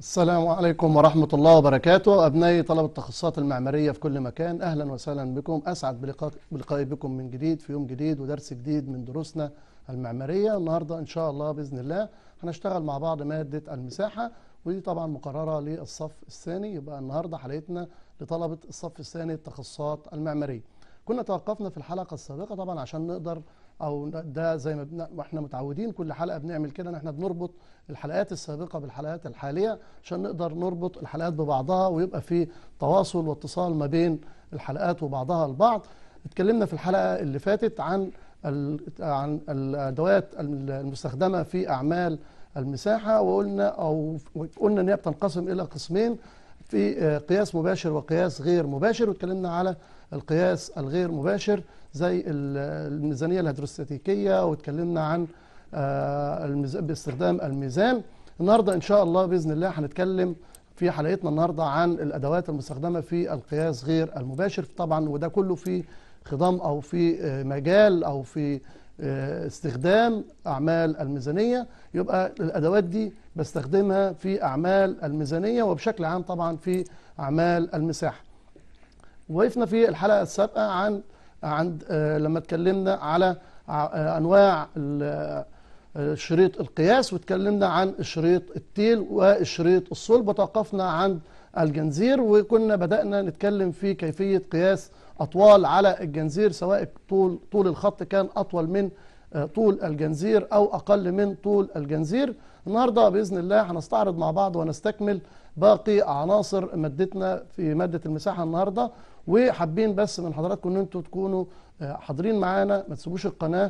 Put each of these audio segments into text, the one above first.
السلام عليكم ورحمة الله وبركاته أبنائي طلبة التخصصات المعمارية في كل مكان أهلا وسهلا بكم أسعد بلقائي بكم من جديد في يوم جديد ودرس جديد من دروسنا المعمارية النهاردة إن شاء الله بإذن الله هنشتغل مع بعض مادة المساحة ودي طبعا مقررة للصف الثاني يبقى النهاردة حلقتنا لطلبة الصف الثاني التخصصات المعمارية كنا توقفنا في الحلقة السابقة طبعا عشان نقدر او ده زي ما بنا... احنا متعودين كل حلقه بنعمل كده ان احنا بنربط الحلقات السابقه بالحلقات الحاليه عشان نقدر نربط الحلقات ببعضها ويبقى في تواصل واتصال ما بين الحلقات وبعضها البعض اتكلمنا في الحلقه اللي فاتت عن ال... عن الادوات المستخدمه في اعمال المساحه وقلنا او قلنا ان هي بتنقسم الى قسمين في آه، قياس مباشر وقياس غير مباشر واتكلمنا على القياس الغير مباشر زي الميزانيه الهيدروستاتيكيه واتكلمنا عن آه، باستخدام الميزان النهارده ان شاء الله باذن الله هنتكلم في حلقتنا النهارده عن الادوات المستخدمه في القياس غير المباشر طبعا وده كله في خضم او في آه، مجال او في آه، استخدام اعمال الميزانيه يبقى الادوات دي بستخدمها في اعمال الميزانيه وبشكل عام طبعا في اعمال المساحه وقفنا في الحلقه السابقه عن عند آه، لما اتكلمنا على آه، انواع آه، شريط القياس واتكلمنا عن شريط التيل وشريط الصلب وتوقفنا عند الجنزير وكنا بدأنا نتكلم في كيفية قياس أطوال على الجنزير سواء طول طول الخط كان أطول من طول الجنزير أو أقل من طول الجنزير النهاردة بإذن الله هنستعرض مع بعض ونستكمل باقي عناصر مادتنا في مادة المساحة النهاردة وحابين بس من حضراتكم ان انتوا تكونوا آه، حاضرين معانا ما تسيبوش القناه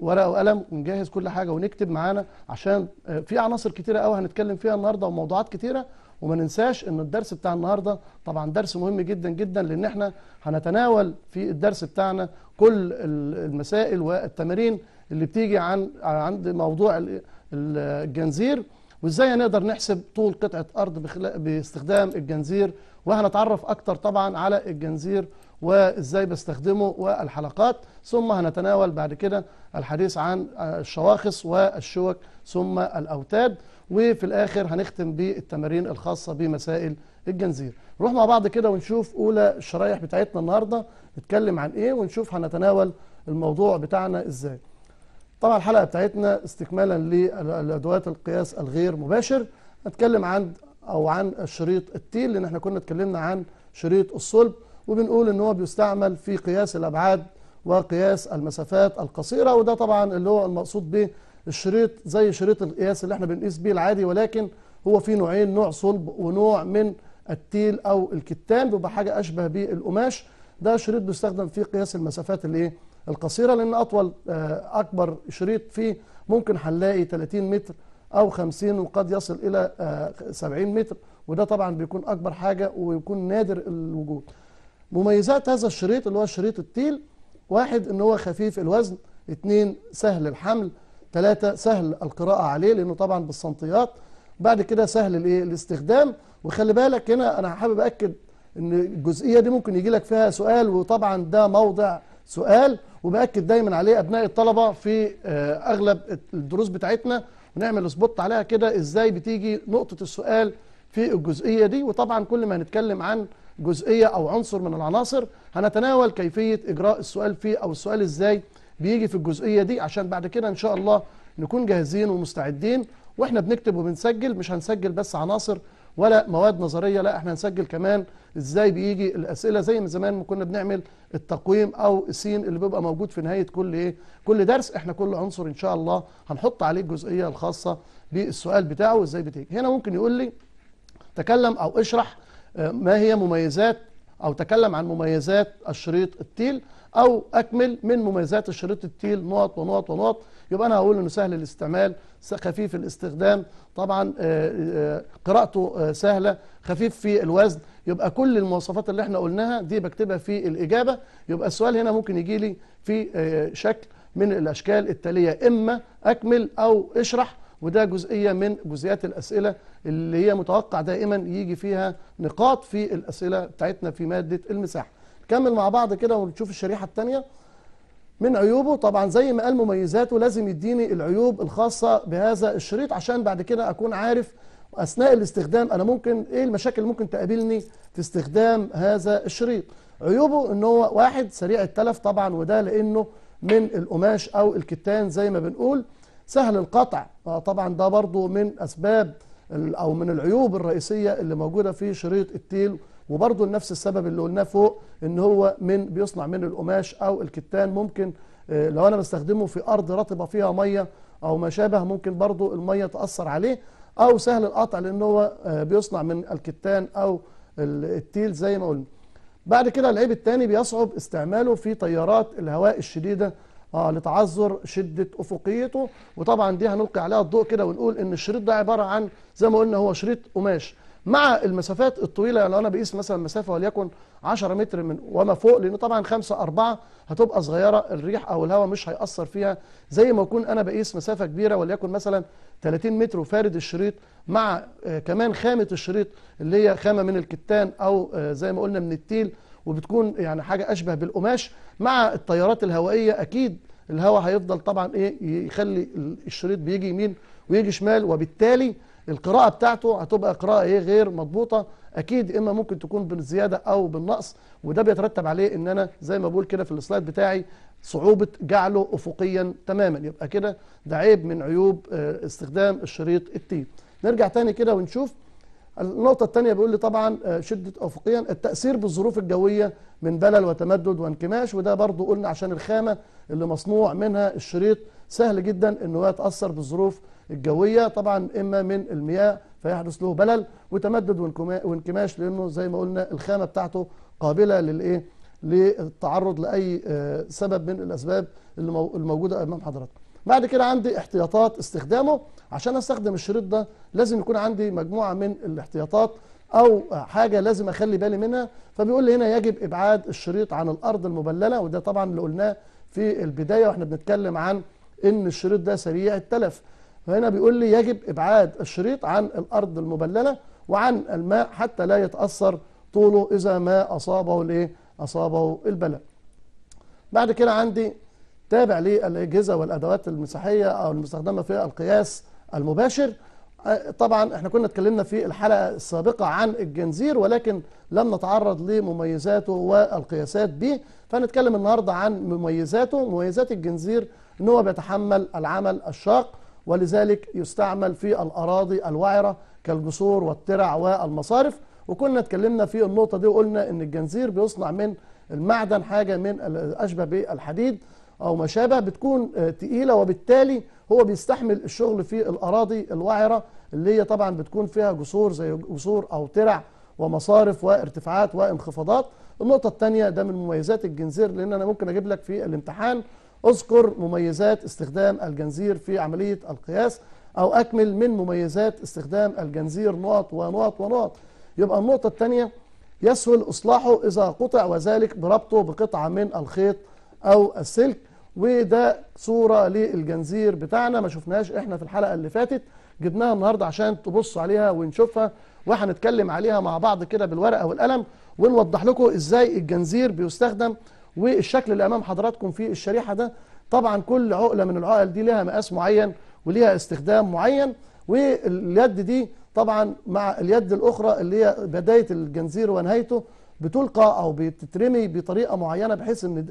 ورقه وقلم ونجهز كل حاجه ونكتب معانا عشان آه، في عناصر كتيره قوي هنتكلم فيها النهارده وموضوعات كتيره وما ننساش ان الدرس بتاع النهارده طبعا درس مهم جدا جدا لان احنا هنتناول في الدرس بتاعنا كل المسائل والتمارين اللي بتيجي عن عند موضوع الجنزير وازاي هنقدر نحسب طول قطعه ارض باستخدام الجنزير وهنتعرف اكتر طبعا على الجنزير وازاي بستخدمه والحلقات ثم هنتناول بعد كده الحديث عن الشواخص والشوك ثم الاوتاد وفي الاخر هنختم بالتمارين الخاصه بمسائل الجنزير نروح مع بعض كده ونشوف اولى الشرايح بتاعتنا النهارده نتكلم عن ايه ونشوف هنتناول الموضوع بتاعنا ازاي طبعا الحلقة بتاعتنا استكمالا لأدوات القياس الغير مباشر هنتكلم عن أو عن شريط التيل لأن احنا كنا اتكلمنا عن شريط الصلب وبنقول إن هو بيستعمل في قياس الأبعاد وقياس المسافات القصيرة وده طبعا اللي هو المقصود به الشريط زي شريط القياس اللي احنا بنقيس بيه العادي ولكن هو في نوعين نوع صلب ونوع من التيل أو الكتان بيبقى حاجة أشبه بالقماش ده شريط بيستخدم في قياس المسافات الايه؟ القصيرة لأن أطول آه، أكبر شريط فيه ممكن هنلاقي 30 متر أو 50 وقد يصل إلى 70 آه، متر وده طبعا بيكون أكبر حاجة ويكون نادر الوجود مميزات هذا الشريط اللي هو شريط التيل واحد ان هو خفيف الوزن اتنين سهل الحمل تلاتة سهل القراءة عليه لانه طبعا بالسنتيات بعد كده سهل الايه الاستخدام وخلي بالك هنا انا حابب اكد ان الجزئية دي ممكن يجي لك فيها سؤال وطبعا ده موضع سؤال وباكد دايما عليه ابناء الطلبه في آه، اغلب الدروس بتاعتنا ونعمل سبوت عليها كده ازاي بتيجي نقطه السؤال في الجزئيه دي وطبعا كل ما هنتكلم عن جزئيه او عنصر من العناصر هنتناول كيفيه اجراء السؤال فيه او السؤال ازاي بيجي في الجزئيه دي عشان بعد كده ان شاء الله نكون جاهزين ومستعدين واحنا بنكتب وبنسجل مش هنسجل بس عناصر ولا مواد نظريه لا احنا هنسجل كمان ازاي بيجي الاسئله زي ما زمان ما كنا بنعمل التقويم او السين اللي بيبقى موجود في نهايه كل ايه كل درس احنا كل عنصر ان شاء الله هنحط عليه الجزئيه الخاصه بالسؤال بتاعه وازاي بتيجي هنا ممكن يقول لي تكلم او اشرح آه، ما هي مميزات او تكلم عن مميزات الشريط التيل او اكمل من مميزات الشريط التيل نقط ونقط ونقط يبقى انا هقول انه سهل الاستعمال خفيف الاستخدام طبعا آه، آه، قراءته آه، سهلة خفيف في الوزن يبقى كل المواصفات اللي احنا قلناها دي بكتبها في الإجابة يبقى السؤال هنا ممكن يجي لي في شكل من الأشكال التالية إما أكمل أو اشرح وده جزئية من جزئيات الأسئلة اللي هي متوقع دائما يجي فيها نقاط في الأسئلة بتاعتنا في مادة المساحة نكمل مع بعض كده ونشوف الشريحة الثانية من عيوبه طبعا زي ما قال مميزاته لازم يديني العيوب الخاصة بهذا الشريط عشان بعد كده أكون عارف أثناء الاستخدام أنا ممكن إيه المشاكل ممكن تقابلني في استخدام هذا الشريط عيوبه إن هو واحد سريع التلف طبعا وده لأنه من القماش أو الكتان زي ما بنقول سهل القطع آه طبعا ده برضو من أسباب أو من العيوب الرئيسية اللي موجودة في شريط التيل وبرضه لنفس السبب اللي قلناه فوق ان هو من بيصنع من القماش او الكتان ممكن آه، لو انا بستخدمه في ارض رطبه فيها ميه او ما شابه ممكن برضه الميه تاثر عليه او سهل القطع لان هو آه، بيصنع من الكتان او التيل زي ما قلنا بعد كده العيب الثاني بيصعب استعماله في تيارات الهواء الشديده اه لتعذر شده افقيته وطبعا دي هنلقي عليها الضوء كده ونقول ان الشريط ده عباره عن زي ما قلنا هو شريط قماش مع المسافات الطويله يعني لو انا بقيس مثلا مسافه وليكن 10 متر من وما فوق لان طبعا 5 4 هتبقى صغيره الريح او الهواء مش هيأثر فيها زي ما اكون انا بقيس مسافه كبيره وليكن مثلا 30 متر وفارد الشريط مع آه، كمان خامه الشريط اللي هي خامه من الكتان او آه، زي ما قلنا من التيل وبتكون يعني حاجه اشبه بالقماش مع التيارات الهوائيه اكيد الهواء هيفضل طبعا ايه يخلي الشريط بيجي يمين ويجي شمال وبالتالي القراءة بتاعته هتبقى قراءة ايه غير مضبوطة اكيد اما ممكن تكون بالزيادة او بالنقص وده بيترتب عليه ان انا زي ما بقول كده في السلايد بتاعي صعوبة جعله افقيا تماما يبقى كده ده عيب من عيوب آه، استخدام الشريط التي نرجع تاني كده ونشوف النقطة التانية بيقول لي طبعا آه، شدة أفقيا التأثير بالظروف الجوية من بلل وتمدد وانكماش وده برضو قلنا عشان الخامة اللي مصنوع منها الشريط سهل جدا أنه يتأثر بالظروف الجوية طبعا إما من المياه فيحدث له بلل وتمدد وانكماش لأنه زي ما قلنا الخامة بتاعته قابلة للإيه للتعرض لأي آه، سبب من الأسباب الموجودة أمام حضرتك بعد كده عندي احتياطات استخدامه عشان استخدم الشريط ده لازم يكون عندي مجموعة من الاحتياطات او حاجه لازم اخلي بالي منها فبيقول لي هنا يجب ابعاد الشريط عن الارض المبلله وده طبعا اللي قلناه في البدايه واحنا بنتكلم عن ان الشريط ده سريع التلف فهنا بيقول لي يجب ابعاد الشريط عن الارض المبلله وعن الماء حتى لا يتاثر طوله اذا ما اصابه الايه اصابه البلاء بعد كده عندي تابع للاجهزه والادوات المساحيه او المستخدمه في القياس المباشر أه، طبعا احنا كنا اتكلمنا في الحلقه السابقه عن الجنزير ولكن لم نتعرض لمميزاته والقياسات به فهنتكلم النهارده عن مميزاته مميزات الجنزير ان هو بيتحمل العمل الشاق ولذلك يستعمل في الأراضي الوعرة كالجسور والترع والمصارف وكنا اتكلمنا في النقطة دي وقلنا ان الجنزير بيصنع من المعدن حاجة من أشبه بالحديد أو ما شابه بتكون آه، تقيلة وبالتالي هو بيستحمل الشغل في الأراضي الوعرة اللي هي طبعا بتكون فيها جسور زي جسور أو ترع ومصارف وارتفاعات وانخفاضات النقطة الثانية ده من مميزات الجنزير لأن أنا ممكن أجيب لك في الامتحان اذكر مميزات استخدام الجنزير في عملية القياس أو أكمل من مميزات استخدام الجنزير نقط ونقط ونقط يبقى النقطة الثانية يسهل إصلاحه إذا قطع وذلك بربطه بقطعة من الخيط أو السلك وده صورة للجنزير بتاعنا ما شفناهاش إحنا في الحلقة اللي فاتت جبناها النهاردة عشان تبص عليها ونشوفها وهنتكلم عليها مع بعض كده بالورقة والقلم ونوضح لكم إزاي الجنزير بيستخدم والشكل اللي امام حضراتكم في الشريحه ده طبعا كل عقله من العقل دي لها مقاس معين وليها استخدام معين واليد دي طبعا مع اليد الاخرى اللي هي بدايه الجنزير ونهايته بتلقى او بتترمي بطريقه معينه بحيث ان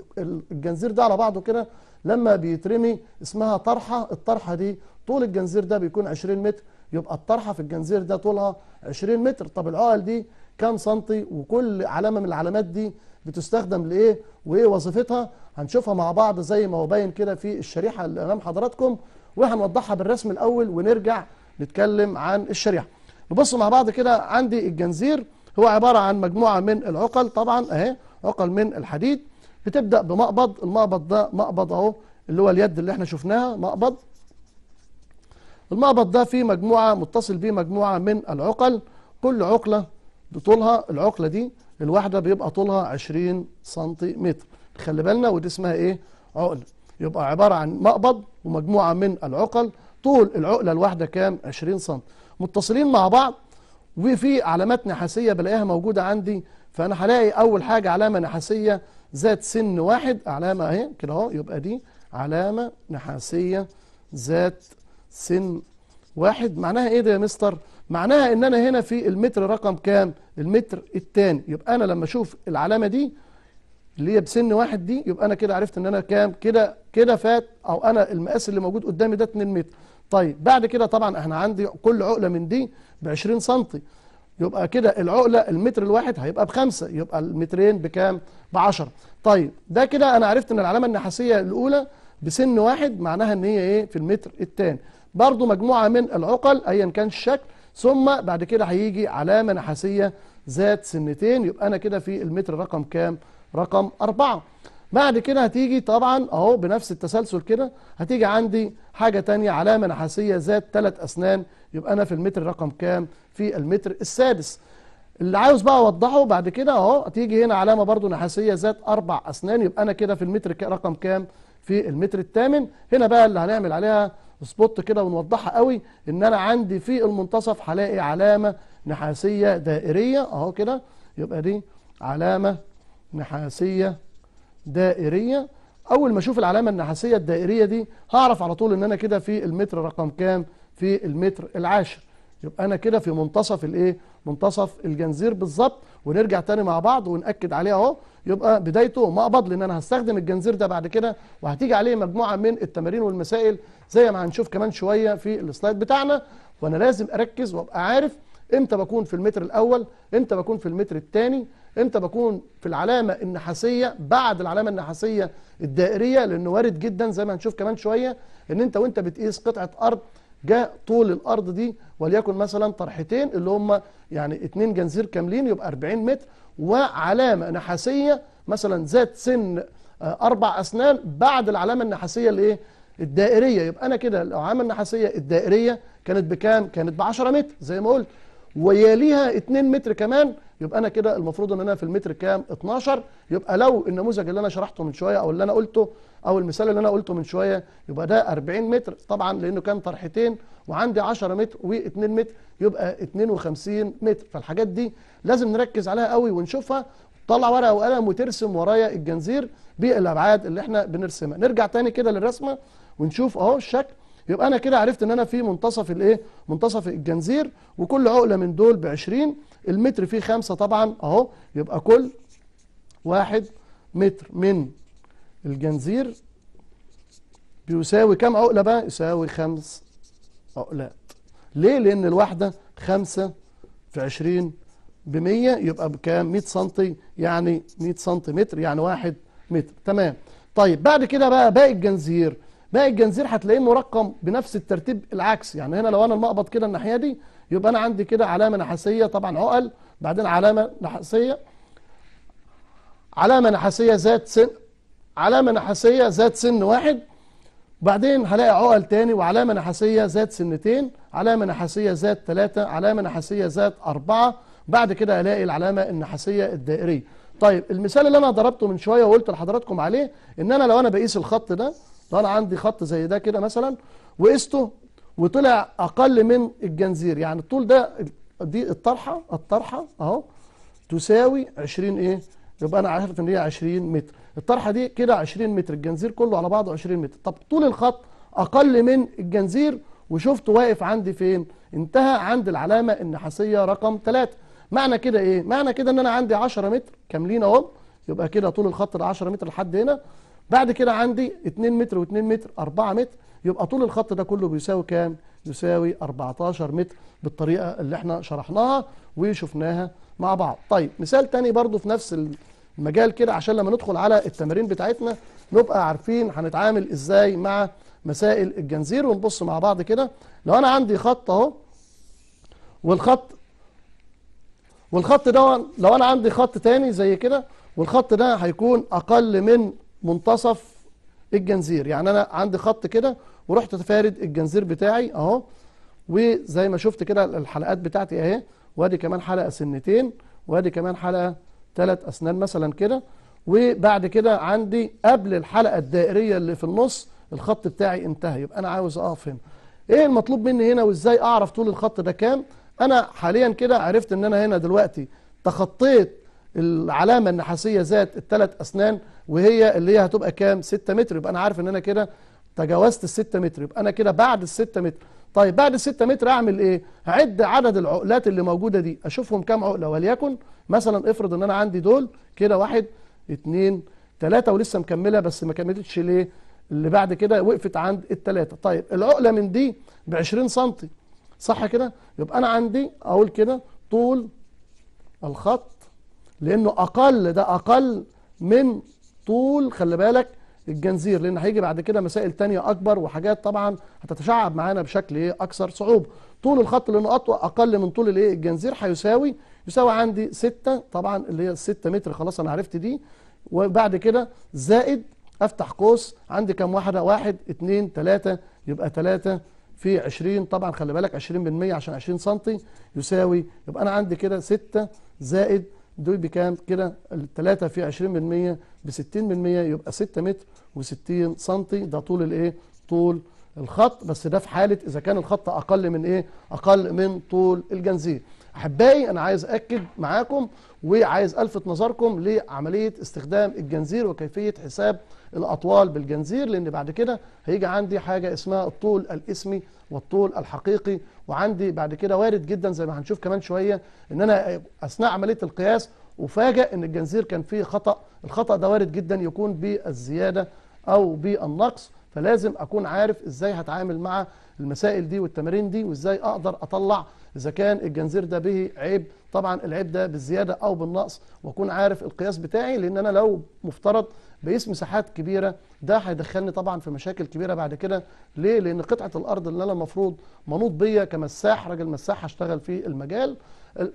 الجنزير ده على بعضه كده لما بيترمي اسمها طرحه الطرحه دي طول الجنزير ده بيكون 20 متر يبقى الطرحه في الجنزير ده طولها 20 متر طب العقل دي كام سنتي وكل علامه من العلامات دي بتستخدم لايه وايه وظيفتها هنشوفها مع بعض زي ما هو باين كده في الشريحه اللي امام حضراتكم وهنوضحها بالرسم الاول ونرجع نتكلم عن الشريحه نبص مع بعض كده عندي الجنزير هو عباره عن مجموعه من العقل طبعا اهي عقل من الحديد بتبدا بمقبض المقبض ده مقبض اهو اللي هو اليد اللي احنا شفناها مقبض المقبض ده فيه مجموعه متصل بيه مجموعه من العقل كل عقله بطولها العقله دي الواحدة بيبقى طولها 20 سنتيمتر خلي بالنا ودي اسمها ايه عقلة يبقى عبارة عن مقبض ومجموعة من العقل طول العقلة الواحدة كام 20 سم متصلين مع بعض وفي علامات نحاسية بلاقيها موجودة عندي فأنا هلاقي أول حاجة علامة نحاسية ذات سن واحد علامة أهي كده أهو يبقى دي علامة نحاسية ذات سن واحد معناها إيه ده يا مستر؟ معناها ان انا هنا في المتر رقم كام المتر الثاني يبقى انا لما اشوف العلامه دي اللي هي بسن واحد دي يبقى انا كده عرفت ان انا كام كده كده فات او انا المقاس اللي موجود قدامي ده 2 متر طيب بعد كده طبعا احنا عندي كل عقله من دي ب 20 سم يبقى كده العقله المتر الواحد هيبقى بخمسه يبقى المترين بكام ب 10 طيب ده كده انا عرفت ان العلامه النحاسيه الاولى بسن واحد معناها ان هي ايه في المتر الثاني برضو مجموعه من العقل ايا كان الشكل ثم بعد كده هيجي علامة نحاسية ذات سنتين يبقى أنا كده في المتر رقم كام؟ رقم أربعة بعد كده هتيجي طبعا أهو بنفس التسلسل كده هتيجي عندي حاجة تانية علامة نحاسية ذات ثلاث أسنان يبقى أنا في المتر رقم كام؟ في المتر السادس اللي عاوز بقى اوضحه بعد كده اهو تيجي هنا علامه برضو نحاسيه ذات اربع اسنان يبقى انا كده في المتر رقم كام في المتر الثامن هنا بقى اللي هنعمل عليها سبوت كده ونوضحها قوي ان انا عندي في المنتصف هلاقي علامه نحاسيه دائريه اهو كده يبقى دي علامه نحاسيه دائريه اول ما اشوف العلامه النحاسيه الدائريه دي هعرف على طول ان انا كده في المتر رقم كام في المتر العاشر يبقى انا كده في منتصف الايه منتصف الجنزير بالظبط ونرجع تاني مع بعض ونأكد عليه اهو يبقى بدايته مقبض لان انا هستخدم الجنزير ده بعد كده وهتيجي عليه مجموعه من التمارين والمسائل زي ما هنشوف كمان شويه في السلايد بتاعنا وانا لازم اركز وابقى عارف امتى بكون في المتر الاول امتى بكون في المتر الثاني امتى بكون في العلامه النحاسيه بعد العلامه النحاسيه الدائريه لانه وارد جدا زي ما هنشوف كمان شويه ان انت وانت بتقيس قطعه ارض جاء طول الارض دي وليكن مثلا طرحتين اللي هم يعني اتنين جنزير كاملين يبقى 40 متر وعلامة نحاسية مثلا ذات سن آه، أربع أسنان بعد العلامة النحاسية الإيه؟ الدائرية يبقى أنا كده العلامة النحاسية الدائرية كانت بكام؟ كانت ب 10 متر زي ما قلت ويليها 2 متر كمان يبقى انا كده المفروض ان انا في المتر كام 12 يبقى لو النموذج اللي انا شرحته من شويه او اللي انا قلته او المثال اللي انا قلته من شويه يبقى ده 40 متر طبعا لانه كان طرحتين وعندي 10 متر و2 متر يبقى 52 متر فالحاجات دي لازم نركز عليها قوي ونشوفها طلع ورقه وقلم وترسم ورايا الجنزير بالابعاد اللي احنا بنرسمها نرجع تاني كده للرسمه ونشوف اهو الشكل يبقى انا كده عرفت ان انا في منتصف الايه منتصف الجنزير وكل عقله من دول ب 20 المتر فيه خمسة طبعا اهو يبقى كل واحد متر من الجنزير بيساوي كام عقله بقى يساوي خمس عقلات ليه لان الواحده خمسة في 20 ب 100 يبقى بكام 100 سم يعني 100 متر يعني واحد متر تمام طيب بعد كده بقى باقي الجنزير باقي الجنزير هتلاقيه مرقم بنفس الترتيب العكس يعني هنا لو انا المقبض كده الناحيه دي يبقى انا عندي كده علامه نحاسيه طبعا عقل بعدين علامه نحاسيه علامه نحاسيه ذات سن علامه نحاسيه ذات سن واحد بعدين هلاقي عقل تاني وعلامه نحاسيه ذات سنتين علامه نحاسيه ذات ثلاثه علامه نحاسيه ذات اربعه بعد كده هلاقي العلامه النحاسيه الدائريه طيب المثال اللي انا ضربته من شويه وقلت لحضراتكم عليه ان انا لو انا بقيس الخط ده لو انا عندي خط زي ده كده مثلا وقسته وطلع اقل من الجنزير يعني الطول ده دي الطرحه الطرحه اهو تساوي 20 ايه يبقى انا عارف ان هي 20 متر الطرحه دي كده 20 متر الجنزير كله على بعضه 20 متر طب طول الخط اقل من الجنزير وشفته واقف عندي فين انتهى عند العلامه النحاسيه رقم 3 معنى كده ايه معنى كده ان انا عندي 10 متر كاملين اهو يبقى كده طول الخط ده 10 متر لحد هنا بعد كده عندي 2 متر و2 متر 4 متر يبقى طول الخط ده كله بيساوي كام؟ يساوي 14 متر بالطريقة اللي احنا شرحناها وشفناها مع بعض طيب مثال تاني برضو في نفس المجال كده عشان لما ندخل على التمارين بتاعتنا نبقى عارفين هنتعامل ازاي مع مسائل الجنزير ونبص مع بعض كده لو انا عندي خط اهو والخط والخط ده لو انا عندي خط تاني زي كده والخط ده هيكون اقل من منتصف الجنزير يعني انا عندي خط كده ورحت فارد الجنزير بتاعي اهو وزي ما شفت كده الحلقات بتاعتي اهي وادي كمان حلقه سنتين وادي كمان حلقه ثلاث اسنان مثلا كده وبعد كده عندي قبل الحلقه الدائريه اللي في النص الخط بتاعي انتهى يبقى انا عاوز اقف هنا ايه المطلوب مني هنا وازاي اعرف طول الخط ده كام انا حاليا كده عرفت ان انا هنا دلوقتي تخطيت العلامة النحاسية ذات الثلاث أسنان وهي اللي هي هتبقى كام 6 متر يبقى أنا عارف إن أنا كده تجاوزت ال 6 متر يبقى أنا كده بعد ال 6 متر طيب بعد ال 6 متر أعمل إيه؟ عد عدد العقلات اللي موجودة دي أشوفهم كام عقلة وليكن مثلا افرض إن أنا عندي دول كده واحد اتنين تلاتة ولسه مكملة بس ما كملتش ليه؟ اللي بعد كده وقفت عند التلاتة طيب العقلة من دي ب 20 سم صح كده؟ يبقى أنا عندي أقول كده طول الخط لانه اقل ده اقل من طول خلي بالك الجنزير لان هيجي بعد كده مسائل تانية اكبر وحاجات طبعا هتتشعب معانا بشكل ايه اكثر صعوبه طول الخط لانه اطول اقل من طول الايه الجنزير هيساوي يساوي عندي 6 طبعا اللي هي 6 متر خلاص انا عرفت دي وبعد كده زائد افتح قوس عندي كام واحده واحد اتنين تلاته يبقى تلاته في 20 طبعا خلي بالك 20 بالمية عشان 20 سنتي يساوي يبقى انا عندي كده 6 زائد دول بكام كده الثلاثة في 20% ب 60% يبقى 6 متر و60 سم ده طول الايه طول الخط بس ده في حالة إذا كان الخط أقل من إيه؟ أقل من طول الجنزير. أحبائي أنا عايز أكد معاكم وعايز ألفت نظركم لعملية استخدام الجنزير وكيفية حساب الاطوال بالجنزير لان بعد كده هيجي عندي حاجه اسمها الطول الاسمي والطول الحقيقي وعندي بعد كده وارد جدا زي ما هنشوف كمان شويه ان انا اثناء عمليه القياس وفاجئ ان الجنزير كان فيه خطا الخطا ده وارد جدا يكون بالزياده او بالنقص فلازم اكون عارف ازاي هتعامل مع المسائل دي والتمارين دي وازاي اقدر اطلع اذا كان الجنزير ده به عيب طبعا العيب ده بالزياده او بالنقص واكون عارف القياس بتاعي لان انا لو مفترض بقيس مساحات كبيره ده هيدخلني طبعا في مشاكل كبيره بعد كده ليه لان قطعه الارض اللي انا المفروض منوط بيا كمساح راجل مساح هشتغل في المجال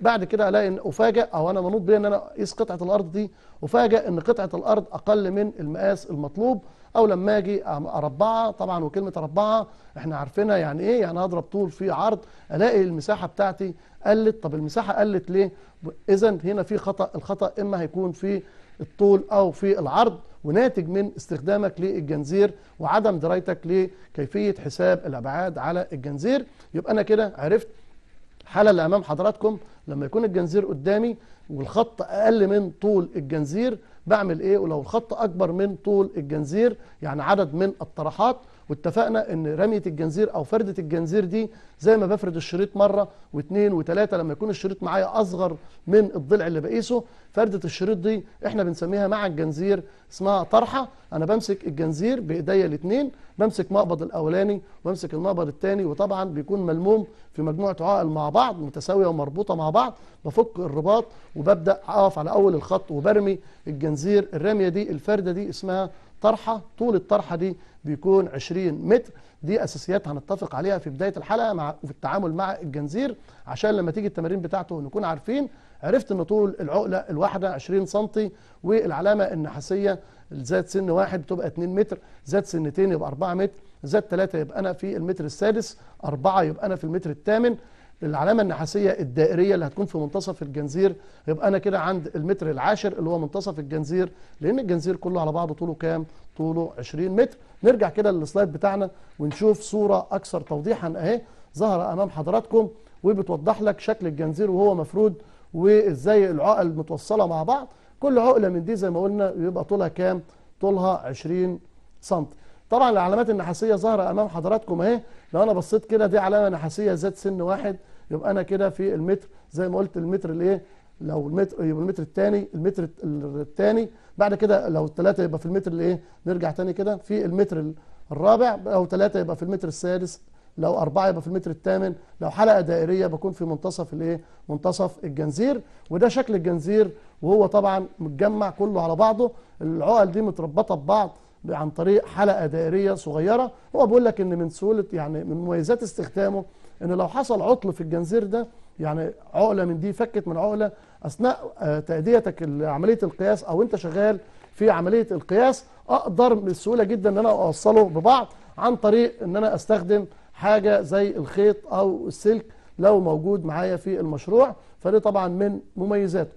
بعد كده الاقي ان افاجئ او انا منوط بيا ان انا اقيس قطعه الارض دي افاجئ ان قطعه الارض اقل من المقاس المطلوب او لما اجي اربعها طبعا وكلمه اربعها احنا عارفينها يعني ايه يعني اضرب طول في عرض الاقي المساحه بتاعتي قلت طب المساحه قلت ليه اذا هنا في خطا الخطا اما هيكون في الطول او في العرض وناتج من استخدامك للجنزير وعدم درايتك لكيفيه حساب الابعاد على الجنزير يبقى انا كده عرفت الحاله اللي امام حضراتكم لما يكون الجنزير قدامي والخط اقل من طول الجنزير بعمل ايه ولو الخط اكبر من طول الجنزير يعني عدد من الطرحات واتفقنا ان رميه الجنزير او فرده الجنزير دي زي ما بفرد الشريط مره واثنين وثلاثه لما يكون الشريط معايا اصغر من الضلع اللي بقيسه فرده الشريط دي احنا بنسميها مع الجنزير اسمها طرحه انا بمسك الجنزير بايديا الاثنين بمسك مقبض الاولاني وامسك المقبض الثاني وطبعا بيكون ملموم في مجموعه عقل مع بعض متساويه ومربوطه مع بعض بفك الرباط وببدا اقف على اول الخط وبرمي الجنزير الرميه دي الفرده دي اسمها طرحه طول الطرحه دي بيكون 20 متر دي اساسيات هنتفق عليها في بدايه الحلقه مع في التعامل مع الجنزير عشان لما تيجي التمارين بتاعته نكون عارفين عرفت ان طول العقله الواحده 20 سم والعلامه النحاسيه زاد سن واحد بتبقى 2 متر زاد سنتين يبقى 4 متر زاد 3 يبقى انا في المتر السادس 4 يبقى انا في المتر الثامن العلامة النحاسيه الدائريه اللي هتكون في منتصف الجنزير يبقى انا كده عند المتر العاشر اللي هو منتصف الجنزير لان الجنزير كله على بعضه طوله كام طوله 20 متر نرجع كده للسلايد بتاعنا ونشوف صوره اكثر توضيحا اهي ظهر امام حضراتكم وبتوضح لك شكل الجنزير وهو مفرود وازاي العقل متوصله مع بعض كل عقله من دي زي ما قلنا بيبقى طولها كام طولها 20 سم طبعا العلامات النحاسيه ظاهره امام حضراتكم اهي لو انا بصيت كده دي علامه نحاسيه زاد سن واحد يبقى انا كده في المتر زي ما قلت المتر الايه لو المتر يبقى المتر الثاني المتر الثاني بعد كده لو الثلاثه يبقى في المتر الايه نرجع ثاني كده في المتر الرابع لو ثلاثه يبقى في المتر السادس لو أربعة يبقى في المتر الثامن لو حلقة دائرية بكون في منتصف الايه منتصف الجنزير وده شكل الجنزير وهو طبعا متجمع كله على بعضه العقل دي متربطة ببعض عن طريق حلقه دائريه صغيره هو بيقول لك ان من سهوله يعني من مميزات استخدامه ان لو حصل عطل في الجنزير ده يعني عقله من دي فكت من عقله اثناء آه، تاديتك لعمليه القياس او انت شغال في عمليه القياس اقدر بسهوله جدا ان انا اوصله ببعض عن طريق ان انا استخدم حاجه زي الخيط او السلك لو موجود معايا في المشروع فده طبعا من مميزاته.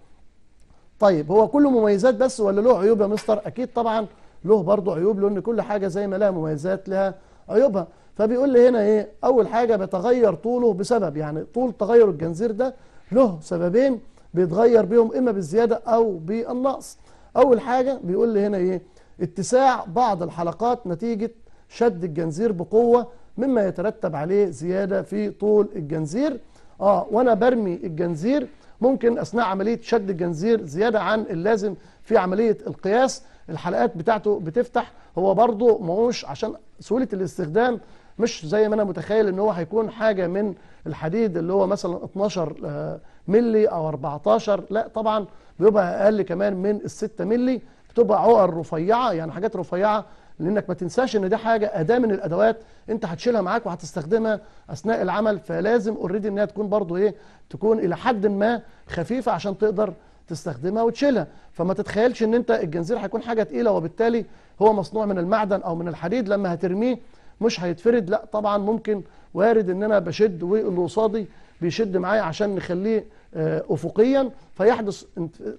طيب هو كله مميزات بس ولا له عيوب يا مستر؟ اكيد طبعا له برضه عيوب لان كل حاجه زي ما لها مميزات لها عيوبها فبيقول لي هنا ايه اول حاجه بيتغير طوله بسبب يعني طول تغير الجنزير ده له سببين بيتغير بيهم اما بالزياده او بالنقص اول حاجه بيقول لي هنا ايه اتساع بعض الحلقات نتيجه شد الجنزير بقوه مما يترتب عليه زياده في طول الجنزير اه وانا برمي الجنزير ممكن اثناء عمليه شد الجنزير زياده عن اللازم في عمليه القياس الحلقات بتاعته بتفتح هو برضه ماهوش عشان سهوله الاستخدام مش زي ما انا متخيل ان هو هيكون حاجه من الحديد اللي هو مثلا 12 آه، ملي او 14 لا طبعا بيبقى اقل كمان من ال 6 ملي بتبقى عقر رفيعه يعني حاجات رفيعه لانك ما تنساش ان دي حاجه اداه من الادوات انت هتشيلها معاك وهتستخدمها اثناء العمل فلازم اوريدي انها تكون برضو ايه تكون الى حد ما خفيفه عشان تقدر تستخدمها وتشيلها فما تتخيلش ان انت الجنزير هيكون حاجه تقيله وبالتالي هو مصنوع من المعدن او من الحديد لما هترميه مش هيتفرد لا طبعا ممكن وارد ان انا بشد واللي قصادي بيشد معايا عشان نخليه آه، افقيا فيحدث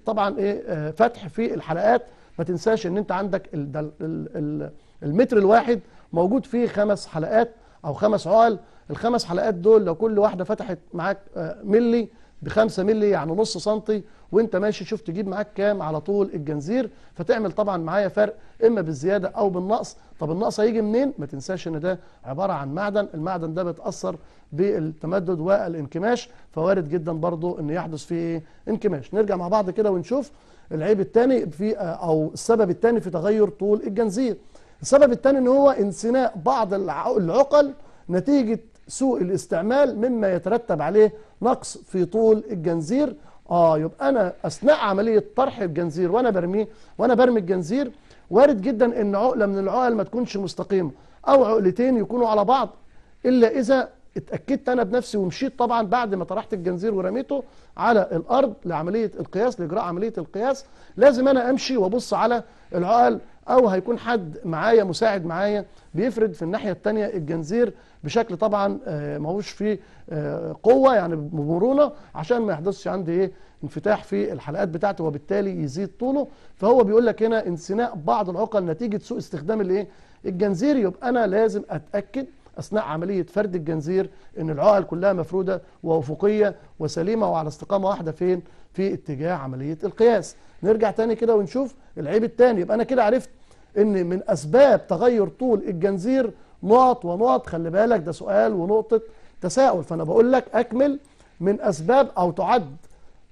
طبعا ايه آه، فتح في الحلقات ما تنساش ان انت عندك المتر الواحد موجود فيه خمس حلقات او خمس عقل الخمس حلقات دول لو كل واحده فتحت معاك آه، ملي بخمسة مللي يعني نص سنتي وانت ماشي شوف تجيب معاك كام على طول الجنزير فتعمل طبعا معايا فرق اما بالزيادة او بالنقص طب النقص هيجي منين ما تنساش ان ده عبارة عن معدن المعدن ده بيتأثر بالتمدد والانكماش فوارد جدا برضو ان يحدث فيه ايه انكماش نرجع مع بعض كده ونشوف العيب الثاني في او السبب الثاني في تغير طول الجنزير السبب الثاني ان هو انسناء بعض العقل نتيجة سوء الاستعمال مما يترتب عليه نقص في طول الجنزير اه يبقى انا اثناء عمليه طرح الجنزير وانا برميه وانا برمي الجنزير وارد جدا ان عقله من العقل ما تكونش مستقيمه او عقلتين يكونوا على بعض الا اذا اتاكدت انا بنفسي ومشيت طبعا بعد ما طرحت الجنزير ورميته على الارض لعمليه القياس لاجراء عمليه القياس لازم انا امشي وابص على العقل او هيكون حد معايا مساعد معايا بيفرد في الناحيه الثانيه الجنزير بشكل طبعا آه، ماهوش فيه آه، قوه يعني بمرونه عشان ما يحدثش عندي ايه انفتاح في الحلقات بتاعته وبالتالي يزيد طوله فهو بيقول لك هنا انسناء بعض العقل نتيجه سوء استخدام الايه الجنزير يبقى انا لازم اتاكد اثناء عمليه فرد الجنزير ان العقل كلها مفروده وافقيه وسليمه وعلى استقامه واحده فين في اتجاه عمليه القياس نرجع تاني كده ونشوف العيب التاني يبقى انا كده عرفت ان من اسباب تغير طول الجنزير نقط ونقط خلي بالك ده سؤال ونقطه تساؤل فانا بقول لك اكمل من اسباب او تعد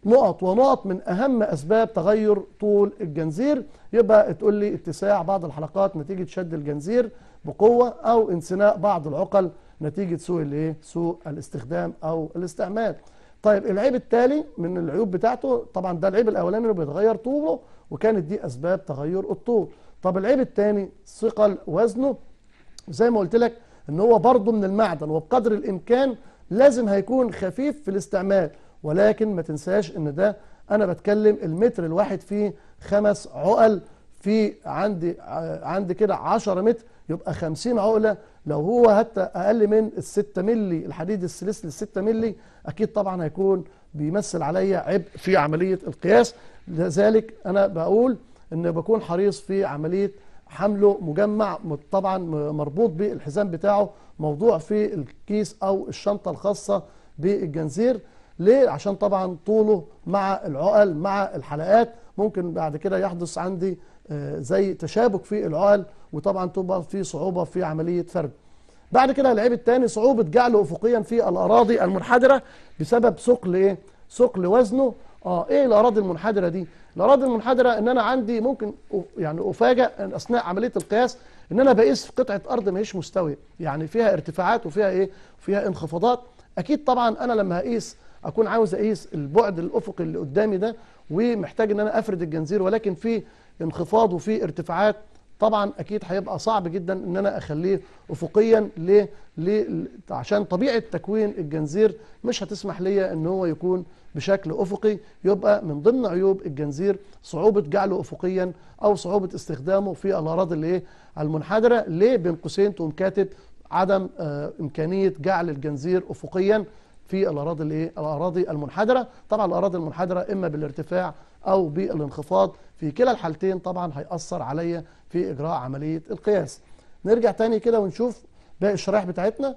نقط ونقط من اهم اسباب تغير طول الجنزير يبقى تقول لي اتساع بعض الحلقات نتيجه شد الجنزير بقوه او انسناء بعض العقل نتيجه سوء الايه سوء الاستخدام او الاستعمال طيب العيب التالي من العيوب بتاعته طبعا ده العيب الاولاني انه بيتغير طوله وكانت دي اسباب تغير الطول طب العيب الثاني ثقل وزنه زي ما قلت لك ان هو برضه من المعدن وبقدر الامكان لازم هيكون خفيف في الاستعمال ولكن ما تنساش ان ده انا بتكلم المتر الواحد فيه خمس عقل في عندي عندي كده 10 متر يبقى 50 عقله لو هو حتى اقل من ال 6 مللي الحديد السلسل 6 مللي اكيد طبعا هيكون بيمثل عليا عبء في عمليه القياس لذلك انا بقول ان بكون حريص في عمليه حمله مجمع طبعا مربوط بالحزام بتاعه موضوع في الكيس او الشنطه الخاصه بالجنزير ليه عشان طبعا طوله مع العقل مع الحلقات ممكن بعد كده يحدث عندي آه، زي تشابك في العقل وطبعا تبقى في صعوبه في عمليه فرد بعد كده العيب الثاني صعوبه جعله افقيا في الاراضي المنحدره بسبب ثقل ايه ثقل وزنه اه ايه الاراضي المنحدره دي الاراضي المنحدره ان انا عندي ممكن يعني افاجئ اثناء عمليه القياس ان انا بقيس في قطعه ارض ما هيش مستويه يعني فيها ارتفاعات وفيها ايه فيها انخفاضات اكيد طبعا انا لما هقيس اكون عاوز اقيس البعد الافقي اللي قدامي ده ومحتاج ان انا افرد الجنزير ولكن في انخفاض وفي ارتفاعات طبعا اكيد هيبقى صعب جدا ان انا اخليه افقيا ليه ليه عشان طبيعه تكوين الجنزير مش هتسمح ليا ان هو يكون بشكل افقي يبقى من ضمن عيوب الجنزير صعوبه جعله افقيا او صعوبه استخدامه في الاراضي الايه المنحدره ليه بين قوسين تقوم كاتب عدم آه امكانيه جعل الجنزير افقيا في الاراضي الايه الاراضي المنحدره طبعا الاراضي المنحدره اما بالارتفاع او بالانخفاض في كلا الحالتين طبعا هيأثر عليا في إجراء عملية القياس نرجع تاني كده ونشوف باقي الشرايح بتاعتنا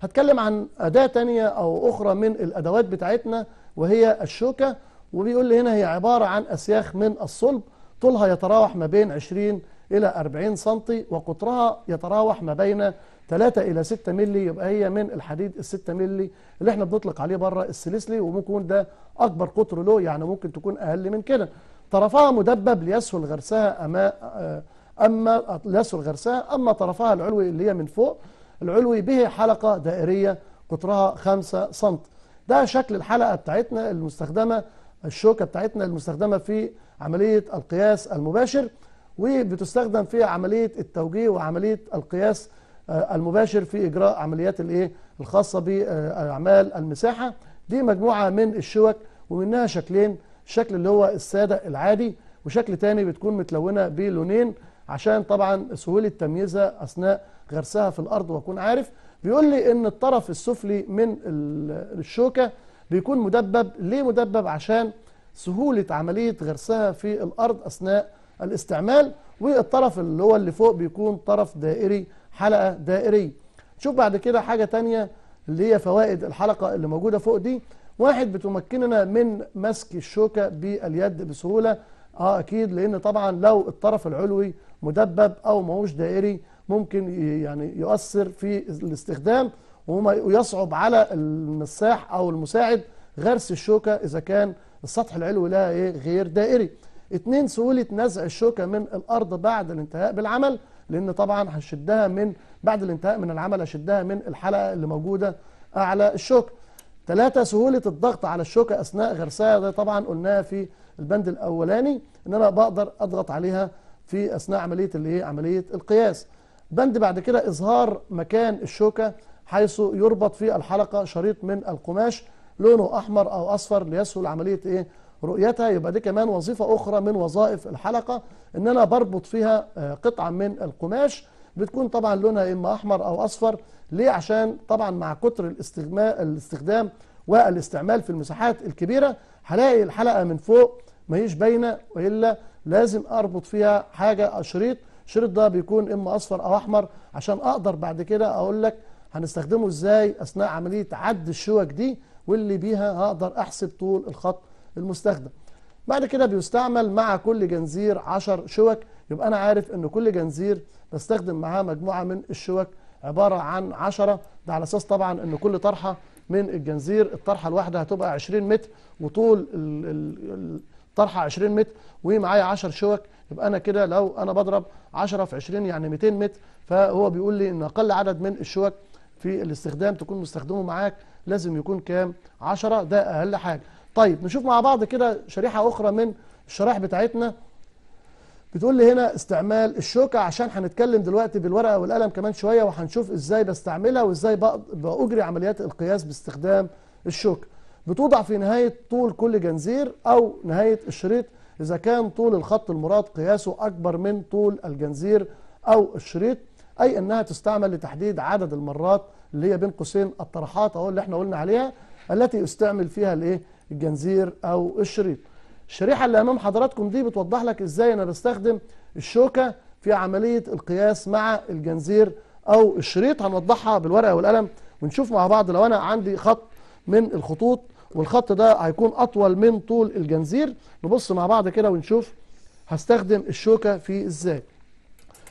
هتكلم عن أداة تانية أو أخرى من الأدوات بتاعتنا وهي الشوكة وبيقول لي هنا هي عبارة عن أسياخ من الصلب طولها يتراوح ما بين 20 إلى 40 سم وقطرها يتراوح ما بين 3 الى 6 مللي يبقى هي من الحديد ال 6 مللي اللي احنا بنطلق عليه بره السلسلي وممكن ده اكبر قطر له يعني ممكن تكون اقل من كده طرفها مدبب ليسهل غرسها أما آه، أما ليسهل غرسها أما طرفها العلوي اللي هي من فوق العلوي به حلقة دائرية قطرها 5 سم ده شكل الحلقة بتاعتنا المستخدمة الشوكة بتاعتنا المستخدمة في عملية القياس المباشر وبتستخدم في عملية التوجيه وعملية القياس آه، المباشر في إجراء عمليات الإيه الخاصة بأعمال المساحة دي مجموعة من الشوك ومنها شكلين شكل اللي هو السادة العادي وشكل تاني بتكون متلونة بلونين عشان طبعا سهولة تمييزها أثناء غرسها في الأرض وأكون عارف بيقول لي إن الطرف السفلي من الشوكة بيكون مدبب ليه مدبب عشان سهولة عملية غرسها في الأرض أثناء الاستعمال والطرف اللي هو اللي فوق بيكون طرف دائري حلقة دائرية شوف بعد كده حاجة تانية اللي هي فوائد الحلقة اللي موجودة فوق دي واحد بتمكننا من مسك الشوكة باليد بسهولة اه اكيد لان طبعا لو الطرف العلوي مدبب او ماهوش دائري ممكن يعني يؤثر في الاستخدام ويصعب على المساح او المساعد غرس الشوكة اذا كان السطح العلوي لها ايه غير دائري اتنين سهولة نزع الشوكة من الارض بعد الانتهاء بالعمل لان طبعا هشدها من بعد الانتهاء من العمل هشدها من الحلقه اللي موجوده اعلى الشوكه. ثلاثة سهولة الضغط على الشوكة أثناء غرسها ده طبعا قلناها في البند الأولاني إن أنا بقدر أضغط عليها في أثناء عملية اللي هي عملية القياس بند بعد كده إظهار مكان الشوكة حيث يربط في الحلقة شريط من القماش لونه أحمر أو أصفر ليسهل عملية إيه رؤيتها يبقى دي كمان وظيفة أخرى من وظائف الحلقة إن أنا بربط فيها آه، قطعة من القماش بتكون طبعا لونها إما أحمر أو أصفر ليه عشان طبعا مع كتر الاستخدام والاستعمال في المساحات الكبيرة هلاقي الحلقة من فوق ما هيش باينة وإلا لازم أربط فيها حاجة شريط الشريط ده بيكون إما أصفر أو أحمر عشان أقدر بعد كده أقول لك هنستخدمه إزاي أثناء عملية عد الشوك دي واللي بيها هقدر أحسب طول الخط المستخدم بعد كده بيستعمل مع كل جنزير 10 شوك يبقى أنا عارف أن كل جنزير بستخدم معاه مجموعة من الشوك عبارة عن 10 ده على أساس طبعا أن كل طرحة من الجنزير الطرحة الواحدة هتبقى 20 متر وطول الطرحة 20 متر ومعايا 10 شوك يبقى أنا كده لو أنا بضرب 10 في 20 يعني 200 متر فهو بيقول لي أن أقل عدد من الشوك في الاستخدام تكون مستخدمه معاك لازم يكون كام 10 ده أقل حاجة طيب نشوف مع بعض كده شريحة أخرى من الشرائح بتاعتنا بتقول لي هنا استعمال الشوكة عشان هنتكلم دلوقتي بالورقة والقلم كمان شوية وهنشوف إزاي بستعملها وإزاي بأجري عمليات القياس باستخدام الشوكة بتوضع في نهاية طول كل جنزير أو نهاية الشريط إذا كان طول الخط المراد قياسه أكبر من طول الجنزير أو الشريط أي أنها تستعمل لتحديد عدد المرات اللي هي بين قوسين الطرحات أو اللي احنا قلنا عليها التي يستعمل فيها الإيه الجنزير او الشريط الشريحه اللي امام حضراتكم دي بتوضح لك ازاي انا بستخدم الشوكه في عمليه القياس مع الجنزير او الشريط هنوضحها بالورقه والقلم ونشوف مع بعض لو انا عندي خط من الخطوط والخط ده هيكون اطول من طول الجنزير نبص مع بعض كده ونشوف هستخدم الشوكه في ازاي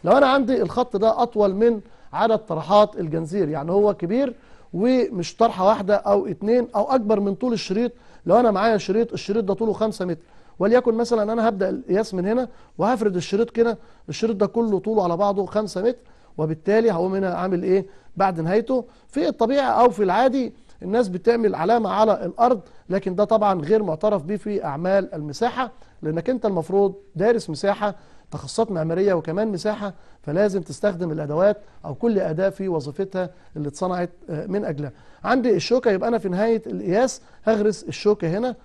لو انا عندي الخط ده اطول من عدد طرحات الجنزير يعني هو كبير ومش طرحه واحده او اتنين او اكبر من طول الشريط لو انا معايا شريط الشريط ده طوله 5 متر وليكن مثلا انا هبدا القياس من هنا وهفرد الشريط كده الشريط ده كله طوله على بعضه 5 متر وبالتالي هقوم هنا عامل ايه بعد نهايته في الطبيعه او في العادي الناس بتعمل علامه على الارض لكن ده طبعا غير معترف به في اعمال المساحه لانك انت المفروض دارس مساحه تخصصات معمارية وكمان مساحة فلازم تستخدم الأدوات أو كل أداة في وظيفتها اللي اتصنعت آه، من أجلها عندي الشوكة يبقى أنا في نهاية القياس هغرس الشوكة هنا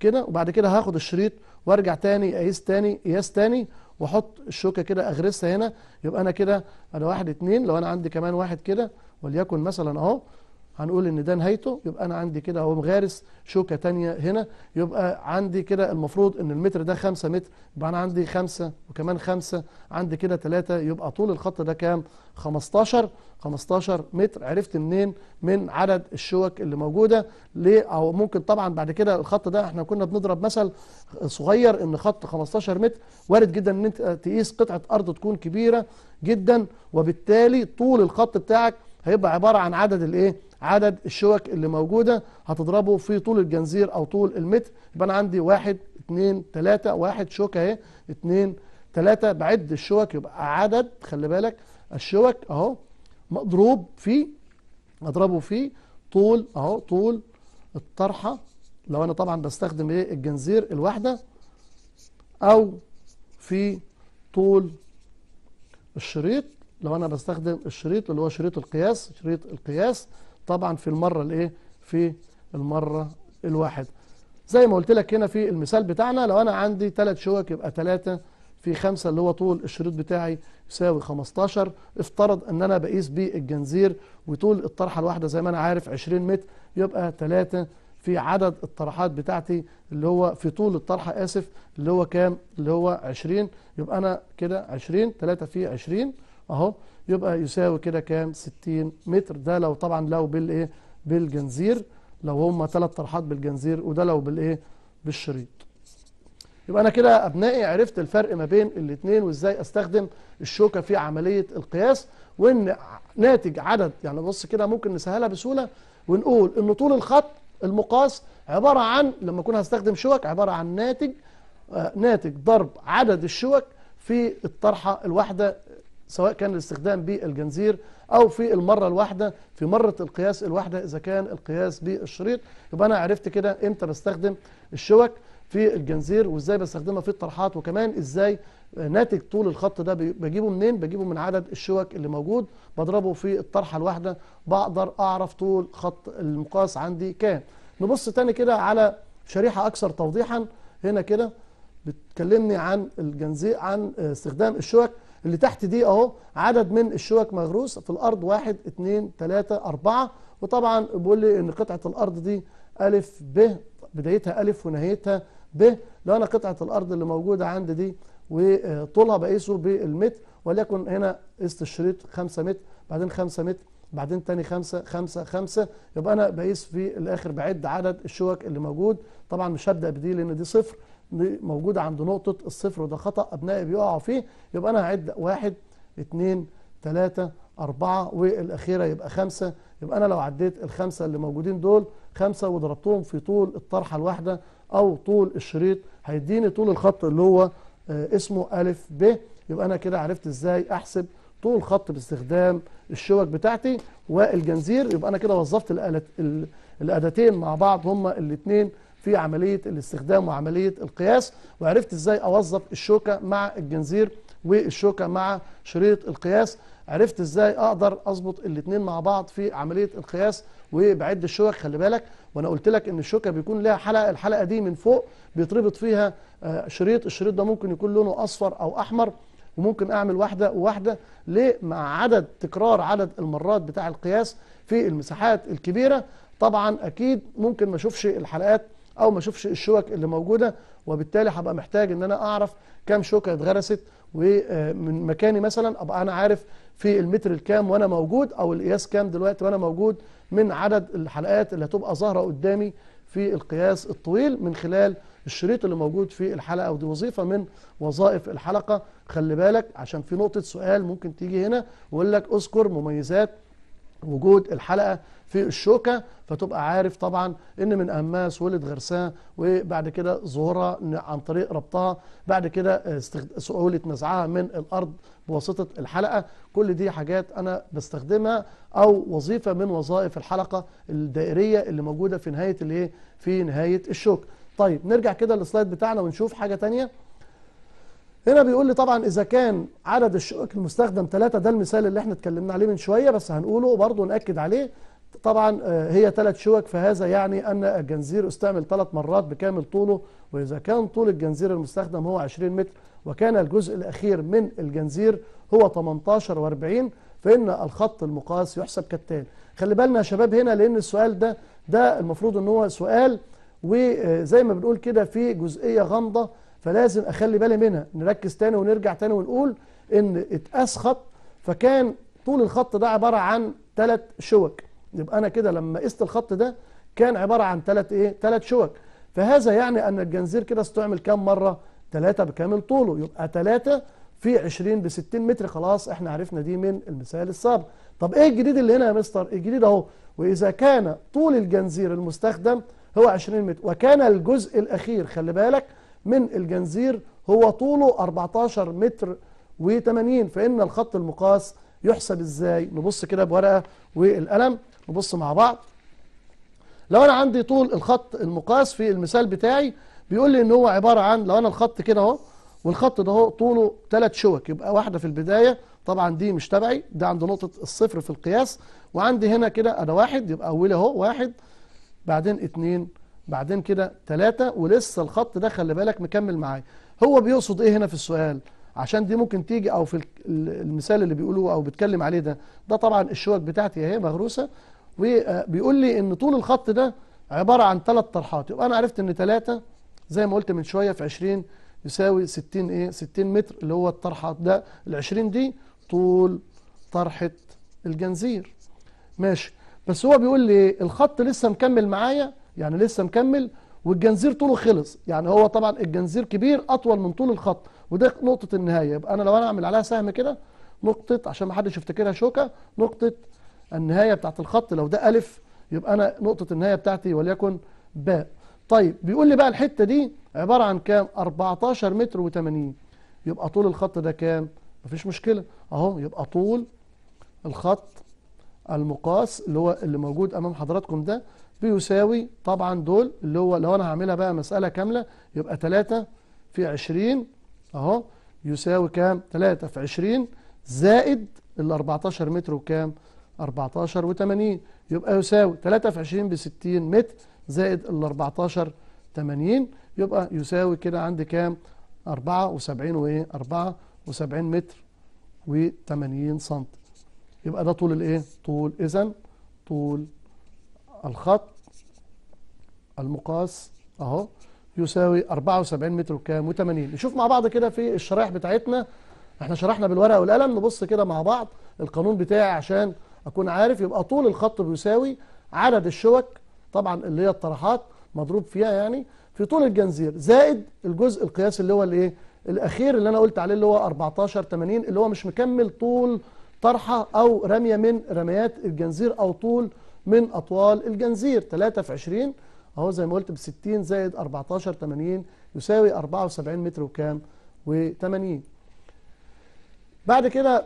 كده وبعد كده هاخد الشريط وارجع تاني اقيس تاني قياس تاني واحط الشوكه كده اغرسها هنا يبقى انا كده انا واحد اتنين لو انا عندي كمان واحد كده وليكن مثلا اهو هنقول ان ده نهايته يبقى انا عندي كده هو مغارس شوكه تانية هنا يبقى عندي كده المفروض ان المتر ده 5 متر يبقى انا عندي 5 وكمان 5 عندي كده 3 يبقى طول الخط ده كام 15 15 متر عرفت منين من عدد الشوك اللي موجوده ليه او ممكن طبعا بعد كده الخط ده احنا كنا بنضرب مثل صغير ان خط 15 متر وارد جدا ان انت تقيس قطعه ارض تكون كبيره جدا وبالتالي طول الخط بتاعك هيبقى عباره عن عدد الايه عدد الشوك اللي موجودة هتضربه في طول الجنزير أو طول المتر يبقى أنا عندي واحد اتنين تلاتة واحد شوكة اهي اتنين تلاتة بعد الشوك يبقى عدد خلي بالك الشوك اهو مضروب في اضربه في طول اهو طول الطرحة لو انا طبعا بستخدم ايه الجنزير الواحدة او في طول الشريط لو انا بستخدم الشريط اللي هو شريط القياس شريط القياس طبعا في المرة الايه في المرة الواحدة زي ما قلت لك هنا في المثال بتاعنا لو انا عندي ثلاث شوك يبقى ثلاثة في خمسة اللي هو طول الشريط بتاعي يساوي 15 افترض ان انا بقيس بيه الجنزير وطول الطرحة الواحدة زي ما انا عارف 20 متر يبقى ثلاثه في عدد الطرحات بتاعتي اللي هو في طول الطرحة اسف اللي هو كام اللي هو 20 يبقى انا كده 20 3 في 20 اهو يبقى يساوي كده كام 60 متر ده لو طبعا لو بالايه بالجنزير لو هم ثلاث طرحات بالجنزير وده لو بالايه بالشريط يبقى انا كده ابنائي عرفت الفرق ما بين الاثنين وازاي استخدم الشوكه في عمليه القياس وان ناتج عدد يعني بص كده ممكن نسهلها بسهوله ونقول ان طول الخط المقاس عباره عن لما اكون هستخدم شوك عباره عن ناتج آه، ناتج ضرب عدد الشوك في الطرحه الواحده سواء كان الاستخدام بالجنزير أو في المرة الواحدة في مرة القياس الواحدة إذا كان القياس بالشريط يبقى أنا عرفت كده إمتى بستخدم الشوك في الجنزير وإزاي بستخدمها في الطرحات وكمان إزاي ناتج طول الخط ده بجيبه منين بجيبه من عدد الشوك اللي موجود بضربه في الطرحة الواحدة بقدر أعرف طول خط المقاس عندي كام نبص تاني كده على شريحة أكثر توضيحا هنا كده بتكلمني عن الجنزير عن استخدام الشوك اللي تحت دي اهو عدد من الشوك مغروس في الارض واحد اثنين ثلاثة أربعة وطبعا بيقول لي ان قطعة الارض دي ألف ب بدايتها ألف ونهايتها ب لو انا قطعة الارض اللي موجودة عندي دي وطولها بقيسه بالمتر وليكن هنا قست الشريط 5 متر بعدين 5 متر بعدين تاني خمسة خمسة خمسة يبقى أنا بقيس في الآخر بعد عدد الشوك اللي موجود طبعا مش هبدأ بدي لأن دي صفر موجوده عند نقطه الصفر وده خطا ابنائي بيقعوا فيه يبقى انا هعد واحد اتنين تلاتة أربعة والأخيرة يبقى خمسة يبقى أنا لو عديت الخمسة اللي موجودين دول خمسة وضربتهم في طول الطرحة الواحدة أو طول الشريط هيديني طول الخط اللي هو آه، اسمه ألف ب يبقى أنا كده عرفت إزاي أحسب طول خط باستخدام الشوك بتاعتي والجنزير يبقى أنا كده وظفت الأداتين مع بعض هما الاتنين في عملية الاستخدام وعملية القياس وعرفت ازاي اوظف الشوكة مع الجنزير والشوكة مع شريط القياس عرفت ازاي اقدر اظبط الاتنين مع بعض في عملية القياس وبعد الشوك خلي بالك وانا قلت لك ان الشوكة بيكون لها حلقة الحلقة دي من فوق بيتربط فيها آه، شريط الشريط ده ممكن يكون لونه اصفر او احمر وممكن اعمل واحدة وواحدة ليه مع عدد تكرار عدد المرات بتاع القياس في المساحات الكبيرة طبعا اكيد ممكن ما اشوفش الحلقات او ما اشوفش الشوك اللي موجوده وبالتالي هبقى محتاج ان انا اعرف كام شوكه اتغرست ومن مكاني مثلا ابقى انا عارف في المتر الكام وانا موجود او القياس كام دلوقتي وانا موجود من عدد الحلقات اللي هتبقى ظاهره قدامي في القياس الطويل من خلال الشريط اللي موجود في الحلقه ودي وظيفه من وظائف الحلقه خلي بالك عشان في نقطه سؤال ممكن تيجي هنا ويقول لك اذكر مميزات وجود الحلقة في الشوكة فتبقى عارف طبعا ان من أماس ولد غرسها وبعد كده ظهورها عن طريق ربطها بعد كده سهولة نزعها من الأرض بواسطة الحلقة كل دي حاجات أنا بستخدمها أو وظيفة من وظائف الحلقة الدائرية اللي موجودة في نهاية الايه في نهاية الشوك طيب نرجع كده للسلايد بتاعنا ونشوف حاجة تانية هنا بيقول لي طبعا إذا كان عدد الشقق المستخدم ثلاثة ده المثال اللي احنا اتكلمنا عليه من شوية بس هنقوله برضه نأكد عليه طبعا آه، هي ثلاث شوك فهذا يعني أن الجنزير استعمل ثلاث مرات بكامل طوله وإذا كان طول الجنزير المستخدم هو 20 متر وكان الجزء الأخير من الجنزير هو 18 و40 فإن الخط المقاس يحسب كالتالي خلي بالنا يا شباب هنا لأن السؤال ده ده المفروض أن هو سؤال وزي ما بنقول كده في جزئية غامضة فلازم اخلي بالي منها نركز تاني ونرجع تاني ونقول ان اتقاس خط فكان طول الخط ده عباره عن ثلاث شوك يبقى انا كده لما قست الخط ده كان عباره عن ثلاث ايه ثلاث شوك فهذا يعني ان الجنزير كده استعمل كام مره ثلاثة بكامل طوله يبقى ثلاثة في 20 ب 60 متر خلاص احنا عرفنا دي من المثال السابق طب ايه الجديد اللي هنا يا مستر الجديد اهو واذا كان طول الجنزير المستخدم هو 20 متر وكان الجزء الاخير خلي بالك من الجنزير هو طوله 14 متر و80 فإن الخط المقاس يحسب إزاي نبص كده بورقة والقلم نبص مع بعض لو أنا عندي طول الخط المقاس في المثال بتاعي بيقول لي إن هو عبارة عن لو أنا الخط كده أهو والخط ده هو طوله ثلاث شوك يبقى واحدة في البداية طبعا دي مش تبعي ده عند نقطة الصفر في القياس وعندي هنا كده أنا واحد يبقى أولي أهو واحد بعدين اثنين بعدين كده ثلاثة ولسه الخط ده خلي بالك مكمل معايا هو بيقصد ايه هنا في السؤال عشان دي ممكن تيجي او في المثال اللي بيقوله او بيتكلم عليه ده ده طبعا الشوك بتاعتي اهي مغروسه وبيقول آه، لي ان طول الخط ده عباره عن ثلاث طرحات يبقى انا عرفت ان ثلاثة زي ما قلت من شويه في 20 يساوي 60 ايه 60 متر اللي هو الطرحه ده العشرين 20 دي طول طرحه الجنزير ماشي بس هو بيقول لي الخط لسه مكمل معايا يعني لسه مكمل والجنزير طوله خلص يعني هو طبعا الجنزير كبير أطول من طول الخط وده نقطة النهاية يبقى أنا لو أنا أعمل عليها سهم كده نقطة عشان ما حدش يفتكرها شوكة نقطة النهاية بتاعت الخط لو ده ألف يبقى أنا نقطة النهاية بتاعتي وليكن باء طيب بيقول لي بقى الحتة دي عبارة عن كام 14 متر و80 يبقى طول الخط ده كام مفيش مشكلة أهو يبقى طول الخط المقاس اللي هو اللي موجود أمام حضراتكم ده بيساوي طبعا دول اللي هو لو انا هعملها بقى مسألة كاملة يبقى 3 في 20 اهو يساوي كام 3 في 20 زائد ال 14 متر وكام 14 و80 يبقى يساوي 3 في 20 ب 60 متر زائد ال 14 80 يبقى يساوي كده عندي كام 74 وايه 74 متر و80 سم يبقى ده طول الايه طول اذا طول الخط المقاس اهو يساوي 74 متر كام و80 نشوف مع بعض كده في الشرايح بتاعتنا احنا شرحنا بالورقه والقلم نبص كده مع بعض القانون بتاعي عشان اكون عارف يبقى طول الخط بيساوي عدد الشوك طبعا اللي هي الطرحات مضروب فيها يعني في طول الجنزير زائد الجزء القياسي اللي هو الايه الاخير اللي انا قلت عليه اللي هو 14 80 اللي هو مش مكمل طول طرحه او رميه من رميات الجنزير او طول من أطوال الجنزير 3 في 20 أهو زي ما قلت ب 60 زائد 14 80 يساوي 74 متر وكام و80 بعد كده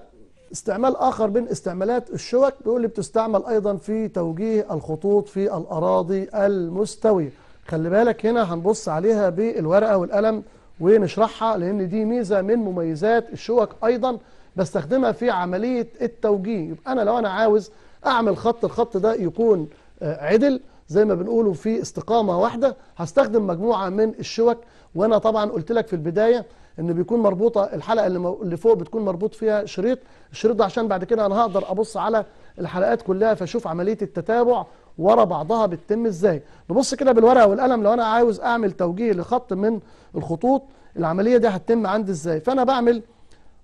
استعمال آخر من استعمالات الشوك بيقول لي بتستعمل أيضا في توجيه الخطوط في الأراضي المستوية خلي بالك هنا هنبص عليها بالورقة والقلم ونشرحها لأن دي ميزة من مميزات الشوك أيضا بستخدمها في عملية التوجيه يبقى أنا لو أنا عاوز اعمل خط الخط ده يكون آه، عدل زي ما بنقوله في استقامة واحدة هستخدم مجموعة من الشوك وانا طبعا قلت لك في البداية ان بيكون مربوطة الحلقة اللي فوق بتكون مربوط فيها شريط الشريط ده عشان بعد كده انا هقدر ابص على الحلقات كلها فاشوف عملية التتابع ورا بعضها بتتم ازاي نبص كده بالورقة والقلم لو انا عاوز اعمل توجيه لخط من الخطوط العملية دي هتتم عندي ازاي فانا بعمل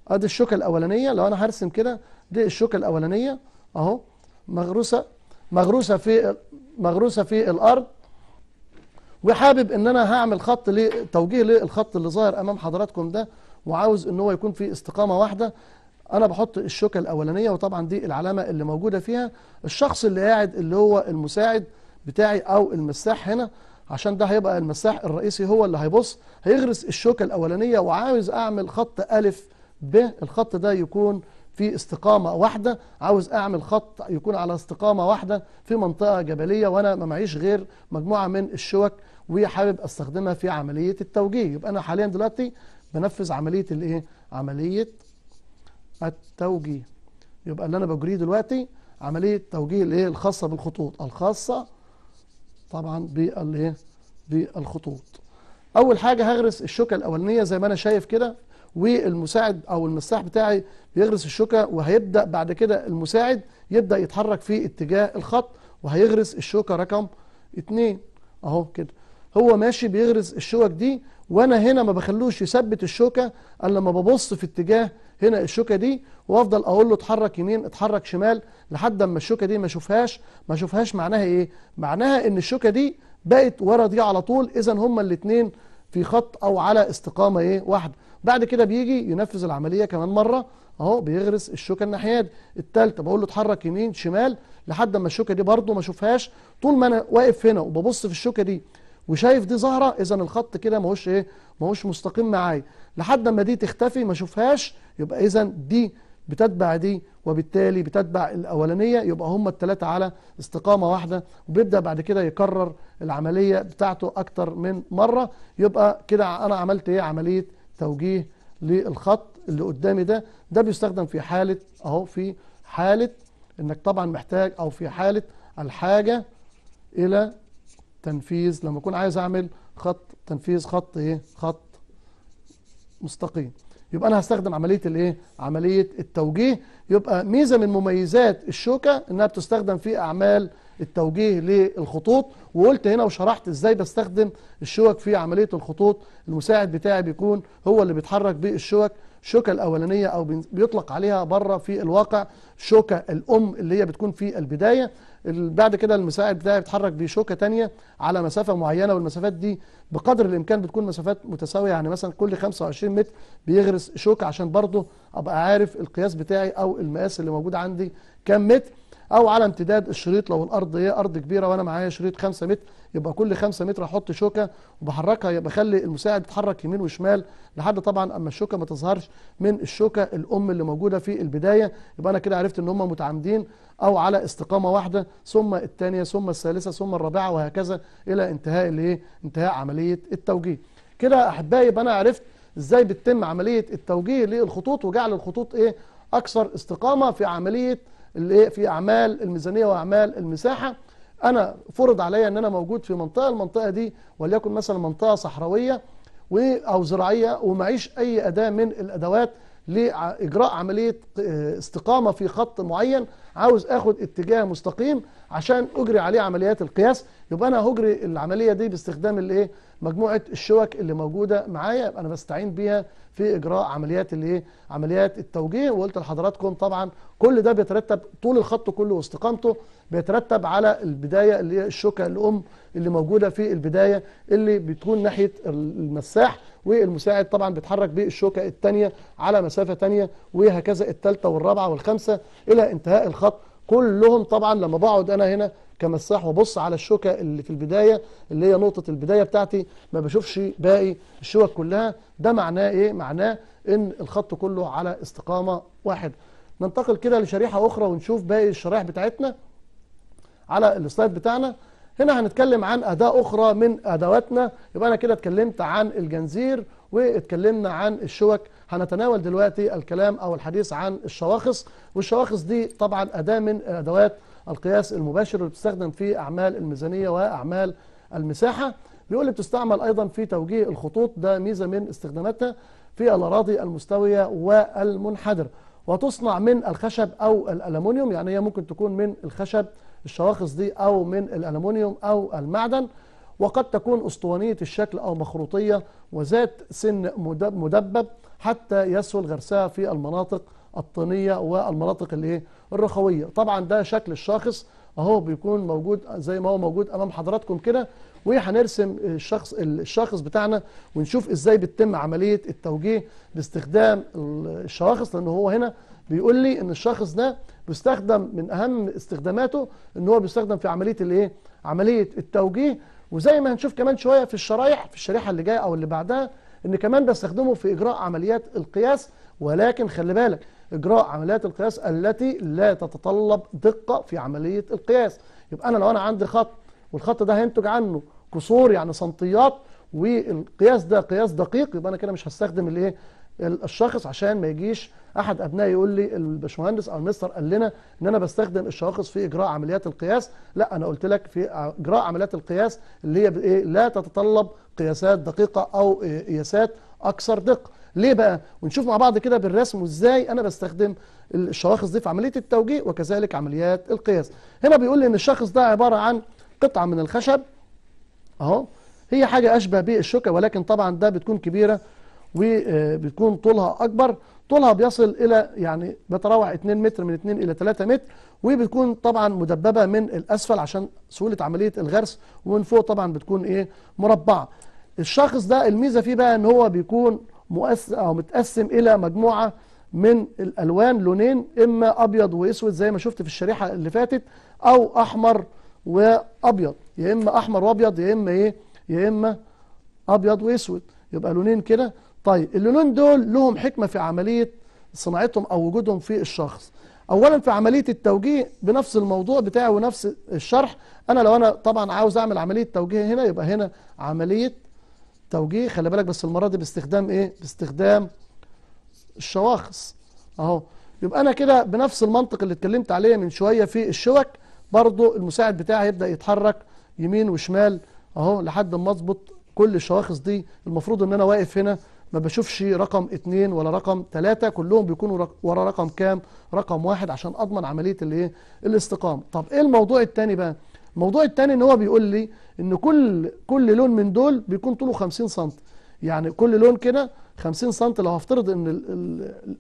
ادي الشوكة الاولانية لو انا هرسم كده دي الشوكة الاولانية اهو مغروسة مغروسة في مغروسة في الأرض وحابب ان انا هعمل خط لتوجيه للخط اللي ظاهر امام حضراتكم ده وعاوز ان هو يكون في استقامه واحده انا بحط الشوكه الاولانيه وطبعا دي العلامه اللي موجوده فيها الشخص اللي قاعد اللي هو المساعد بتاعي او المساح هنا عشان ده هيبقى المساح الرئيسي هو اللي هيبص هيغرس الشوكه الاولانيه وعاوز اعمل خط الف ب الخط ده يكون في استقامة واحدة عاوز أعمل خط يكون على استقامة واحدة في منطقة جبلية وأنا ما معيش غير مجموعة من الشوك وحابب استخدمها في عملية التوجيه يبقى أنا حاليا دلوقتي بنفذ عملية الإيه؟ عملية التوجيه يبقى اللي أنا بجريه دلوقتي عملية توجيه الإيه؟ الخاصة بالخطوط الخاصة طبعا بالإيه؟ بالخطوط أول حاجة هغرس الشوكة الأولانية زي ما أنا شايف كده والمساعد او المساح بتاعي بيغرس الشوكه وهيبدا بعد كده المساعد يبدا يتحرك في اتجاه الخط وهيغرس الشوكه رقم اتنين اهو كده هو ماشي بيغرز الشوك دي وانا هنا ما بخلوش يثبت الشوكه الا لما ببص في اتجاه هنا الشوكه دي وافضل اقول له اتحرك يمين اتحرك شمال لحد اما الشوكه دي ما اشوفهاش ما اشوفهاش معناها ايه معناها ان الشوكه دي بقت ورا دي على طول اذا هما الاثنين في خط او على استقامه ايه واحده بعد كده بيجي ينفذ العملية كمان مرة اهو بيغرس الشوكة الناحية دي التالتة بقول له اتحرك يمين شمال لحد ما الشوكة دي برضه ما اشوفهاش طول ما انا واقف هنا وببص في الشوكة دي وشايف دي ظاهرة اذا الخط كده ماهوش ايه ماهوش مستقيم معايا لحد ما دي تختفي ما اشوفهاش يبقى اذا دي بتتبع دي وبالتالي بتتبع الأولانية يبقى هما الثلاثة على استقامة واحدة وبيبدأ بعد كده يكرر العملية بتاعته أكتر من مرة يبقى كده أنا عملت إيه عملية توجيه للخط اللي قدامي ده ده بيستخدم في حالة اهو في حالة انك طبعا محتاج او في حالة الحاجة الى تنفيذ لما اكون عايز اعمل خط تنفيذ خط ايه خط مستقيم يبقى انا هستخدم عمليه الايه عمليه التوجيه يبقى ميزه من مميزات الشوكه انها بتستخدم في اعمال التوجيه للخطوط وقلت هنا وشرحت ازاي بستخدم الشوك في عملية الخطوط المساعد بتاعي بيكون هو اللي بيتحرك بالشوك الشوكة الأولانية أو بيطلق عليها بره في الواقع شوكة الأم اللي هي بتكون في البداية بعد كده المساعد بتاعي بيتحرك بشوكة تانية على مسافة معينة والمسافات دي بقدر الإمكان بتكون مسافات متساوية يعني مثلا كل 25 متر بيغرس شوكة عشان برضه أبقى عارف القياس بتاعي أو المقاس اللي موجود عندي كم متر او على امتداد الشريط لو الارض هي ارض كبيره وانا معايا شريط 5 متر يبقى كل 5 متر احط شوكه وبحركها يبقى اخلي المساعد يتحرك يمين وشمال لحد طبعا اما الشوكه ما تظهرش من الشوكه الام اللي موجوده في البدايه يبقى انا كده عرفت ان هم متعامدين او على استقامه واحده ثم الثانيه ثم الثالثه ثم الرابعه وهكذا الى انتهاء الايه انتهاء عمليه التوجيه كده احبائي يبقى انا عرفت ازاي بتتم عمليه التوجيه للخطوط وجعل الخطوط ايه اكثر استقامه في عمليه الايه في اعمال الميزانيه واعمال المساحه انا فرض عليا ان انا موجود في منطقه المنطقه دي وليكن مثلا منطقه صحراويه او زراعيه ومعيش اي اداه من الادوات لاجراء عمليه آه، استقامه في خط معين عاوز اخد اتجاه مستقيم عشان اجري عليه عمليات القياس يبقى انا هجري العمليه دي باستخدام الايه مجموعه الشوك اللي موجوده معايا انا بستعين بيها في اجراء عمليات الايه عمليات التوجيه وقلت لحضراتكم طبعا كل ده بيترتب طول الخط كله واستقامته بيترتب على البدايه اللي هي الشوكه الام اللي موجوده في البدايه اللي بتكون ناحيه المساح والمساعد طبعا بيتحرك بالشوكه الثانيه على مسافه ثانيه وهكذا الثالثه والرابعه والخامسه الى انتهاء الخط كلهم طبعا لما بقعد انا هنا كمساح وبص على الشوكة اللي في البداية اللي هي نقطة البداية بتاعتي ما بشوفش باقي الشوك كلها ده معناه ايه؟ معناه ان الخط كله على استقامة واحد ننتقل كده لشريحة اخرى ونشوف باقي الشرائح بتاعتنا على السلايد بتاعنا هنا هنتكلم عن أداة أخرى من أدواتنا يبقى أنا كده اتكلمت عن الجنزير واتكلمنا عن الشوك هنتناول دلوقتي الكلام أو الحديث عن الشواخص والشواخص دي طبعا أداة من أدوات القياس المباشر اللي بتستخدم في أعمال الميزانية وأعمال المساحة بيقول لي بتستعمل أيضا في توجيه الخطوط ده ميزة من استخداماتها في الأراضي المستوية والمنحدر وتصنع من الخشب أو الالومنيوم يعني هي ممكن تكون من الخشب الشواخص دي أو من الالومنيوم أو المعدن وقد تكون أسطوانية الشكل أو مخروطية وذات سن مدبب حتى يسهل غرسها في المناطق الطينية والمناطق اللي الرخوية طبعا ده شكل الشاخص اهو بيكون موجود زي ما هو موجود امام حضراتكم كده وهنرسم الشخص الشاخص بتاعنا ونشوف ازاي بتتم عملية التوجيه باستخدام الشواخص لان هو هنا بيقول لي ان الشخص ده بيستخدم من اهم استخداماته ان هو بيستخدم في عملية الايه عملية التوجيه وزي ما هنشوف كمان شوية في الشرايح في الشريحة اللي جاية او اللي بعدها ان كمان بستخدمه في اجراء عمليات القياس ولكن خلي بالك اجراء عمليات القياس التي لا تتطلب دقه في عمليه القياس يبقى انا لو انا عندي خط والخط ده هينتج عنه كسور يعني سنتيات والقياس ده قياس دقيق يبقى انا كده مش هستخدم الايه الشخص عشان ما يجيش احد ابنائي يقول لي الباشمهندس او المستر قال لنا ان انا بستخدم الشواخص في اجراء عمليات القياس لا انا قلت لك في اجراء عمليات القياس اللي هي ايه لا تتطلب قياسات دقيقه او قياسات اكثر دقه ليه بقى ونشوف مع بعض كده بالرسم وازاي انا بستخدم الشواخص دي في عمليه التوجيه وكذلك عمليات القياس هنا بيقول لي ان الشخص ده عباره عن قطعه من الخشب اهو هي حاجه اشبه بالشوكه ولكن طبعا ده بتكون كبيره وبتكون آه، طولها اكبر طولها بيصل الى يعني بتراوح 2 متر من 2 الى 3 متر وبتكون طبعا مدببه من الاسفل عشان سهوله عمليه الغرس ومن فوق طبعا بتكون ايه مربعه الشخص ده الميزه فيه بقى ان هو بيكون مؤس او متقسم الى مجموعه من الالوان لونين اما ابيض واسود زي ما شفت في الشريحه اللي فاتت او احمر وابيض يا اما احمر وابيض يا اما ايه يا اما ابيض واسود يبقى لونين كده طيب اللونين دول لهم حكمة في عملية صناعتهم أو وجودهم في الشخص أولا في عملية التوجيه بنفس الموضوع بتاعي ونفس الشرح أنا لو أنا طبعا عاوز أعمل عملية توجيه هنا يبقى هنا عملية توجيه خلي بالك بس المرة دي باستخدام إيه؟ باستخدام الشواخص أهو يبقى أنا كده بنفس المنطق اللي اتكلمت عليه من شوية في الشوك برضو المساعد بتاعي هيبدأ يتحرك يمين وشمال أهو لحد ما أظبط كل الشواخص دي المفروض إن أنا واقف هنا ما بشوفش رقم اتنين ولا رقم تلاتة كلهم بيكونوا ورا رقم كام رقم واحد عشان اضمن عملية الايه الاستقامة طب ايه الموضوع التاني بقى الموضوع التاني ان هو بيقول لي ان كل كل لون من دول بيكون طوله 50 سم يعني كل لون كده 50 سم لو هفترض ان ال... ال...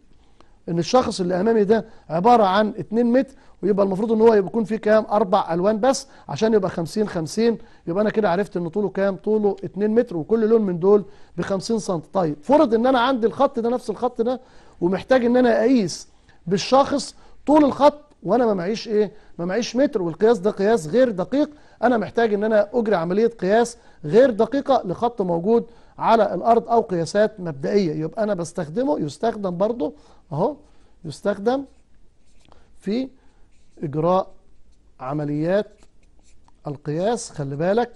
ان الشخص اللي امامي ده عباره عن 2 متر ويبقى المفروض ان هو يكون فيه كام اربع الوان بس عشان يبقى 50 50 يبقى انا كده عرفت ان طوله كام طوله 2 متر وكل لون من دول ب 50 سم طيب فرض ان انا عندي الخط ده نفس الخط ده ومحتاج ان انا اقيس بالشخص طول الخط وانا ما معيش ايه ما معيش متر والقياس ده قياس غير دقيق انا محتاج ان انا اجري عمليه قياس غير دقيقه لخط موجود على الأرض أو قياسات مبدئية يبقى أنا بستخدمه يستخدم برضه أهو يستخدم في إجراء عمليات القياس خلي بالك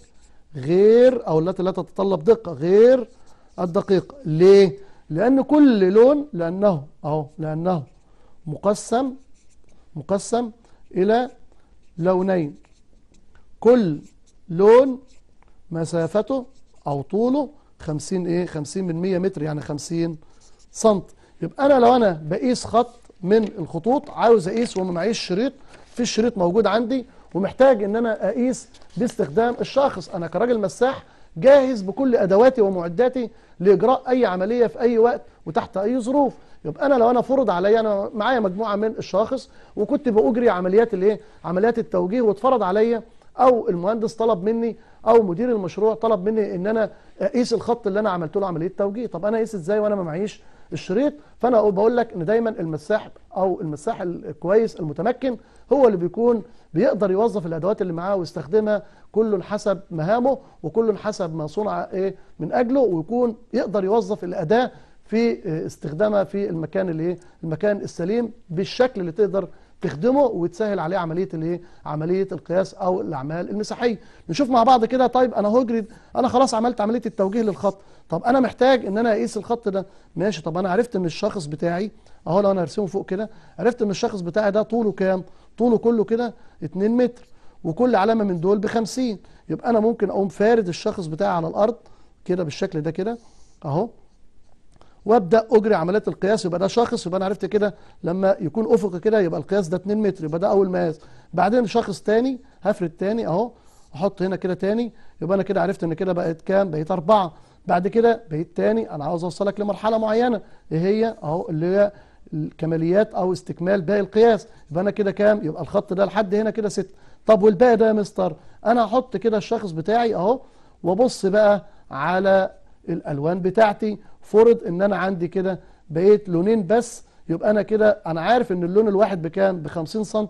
غير أو التي لا تتطلب دقة غير الدقيقة ليه؟ لأن كل لون لأنه أهو لأنه مقسم مقسم إلى لونين كل لون مسافته أو طوله 50 ايه 50 من 100 متر يعني 50 سنت يبقى انا لو انا بقيس خط من الخطوط عاوز اقيس وما معيش شريط في الشريط موجود عندي ومحتاج ان انا اقيس باستخدام الشخص انا كراجل مساح جاهز بكل ادواتي ومعداتي لاجراء اي عمليه في اي وقت وتحت اي ظروف يبقى انا لو انا فرض عليا انا معايا مجموعه من الشخص وكنت باجري عمليات الايه عمليات التوجيه واتفرض عليا او المهندس طلب مني او مدير المشروع طلب مني ان انا اقيس الخط اللي انا عملت له عمليه توجيه طب انا اقيس ازاي وانا ما معيش الشريط فانا بقول لك ان دايما المساح او المساح الكويس المتمكن هو اللي بيكون بيقدر يوظف الادوات اللي معاه ويستخدمها كل حسب مهامه وكل حسب ما صنع ايه من اجله ويكون يقدر يوظف الاداه في آه، استخدامها في المكان اللي إيه، المكان السليم بالشكل اللي تقدر تخدمه وتسهل عليه عمليه الايه عمليه القياس او الاعمال المساحيه نشوف مع بعض كده طيب انا هجري انا خلاص عملت عمليه التوجيه للخط طب انا محتاج ان انا اقيس الخط ده ماشي طب انا عرفت ان الشخص بتاعي اهو لو انا هرسمه فوق كده عرفت ان الشخص بتاعي ده طوله كام طوله كله كده 2 متر وكل علامه من دول ب 50 يبقى انا ممكن اقوم فارد الشخص بتاعي على الارض كده بالشكل ده كده اهو وابدا اجري عمليه القياس يبقى ده شخص يبقى انا عرفت كده لما يكون افقي كده يبقى القياس ده 2 متر يبقى ده اول مقاس بعدين شخص تاني هفرد تاني اهو احط هنا كده تاني يبقى انا كده عرفت ان كده بقت كام بقيت أربعة بعد كده بقيت تاني انا عاوز اوصلك لمرحله معينه ايه هي اهو اللي هي الكماليات او استكمال باقي القياس يبقى انا كده كام يبقى الخط ده لحد هنا كده 6 طب والباقي ده يا مستر انا هحط كده الشخص بتاعي اهو وابص بقى على الالوان بتاعتي فرض ان انا عندي كده بقيت لونين بس يبقى انا كده انا عارف ان اللون الواحد بكام ب 50 سم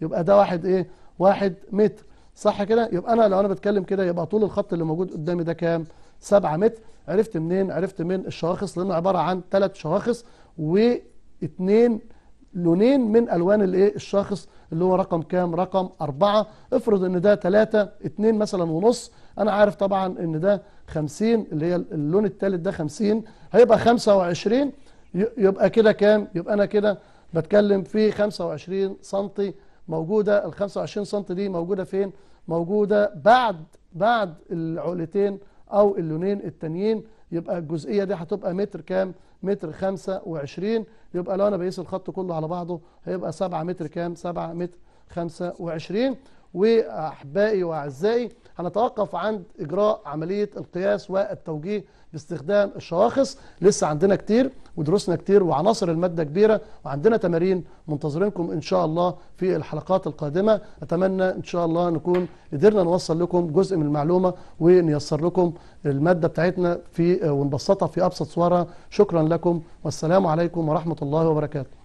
يبقى ده واحد ايه واحد متر صح كده يبقى انا لو انا بتكلم كده يبقى طول الخط اللي موجود قدامي ده كام 7 متر عرفت منين عرفت من الشواخص لانه عباره عن ثلاث شواخص واثنين لونين من الوان الايه الشاخص اللي هو رقم كام رقم أربعة افرض ان ده 3 2 مثلا ونص انا عارف طبعا ان ده 50 اللي هي اللون الثالث ده 50 هيبقى 25 يبقى كده كام يبقى انا كده بتكلم في 25 سم موجوده ال 25 سم دي موجوده فين موجوده بعد بعد العقلتين او اللونين التانيين يبقى الجزئيه دي هتبقى متر كام متر 25 يبقى لو انا بقيس الخط كله على بعضه هيبقى 7 متر كام 7 متر 25 واحبائي واعزائي هنتوقف عند إجراء عملية القياس والتوجيه باستخدام الشواخص لسه عندنا كتير ودروسنا كتير وعناصر المادة كبيرة وعندنا تمارين منتظرينكم إن شاء الله في الحلقات القادمة أتمنى إن شاء الله نكون قدرنا نوصل لكم جزء من المعلومة ونيسر لكم المادة بتاعتنا في ونبسطها في أبسط صورها شكرا لكم والسلام عليكم ورحمة الله وبركاته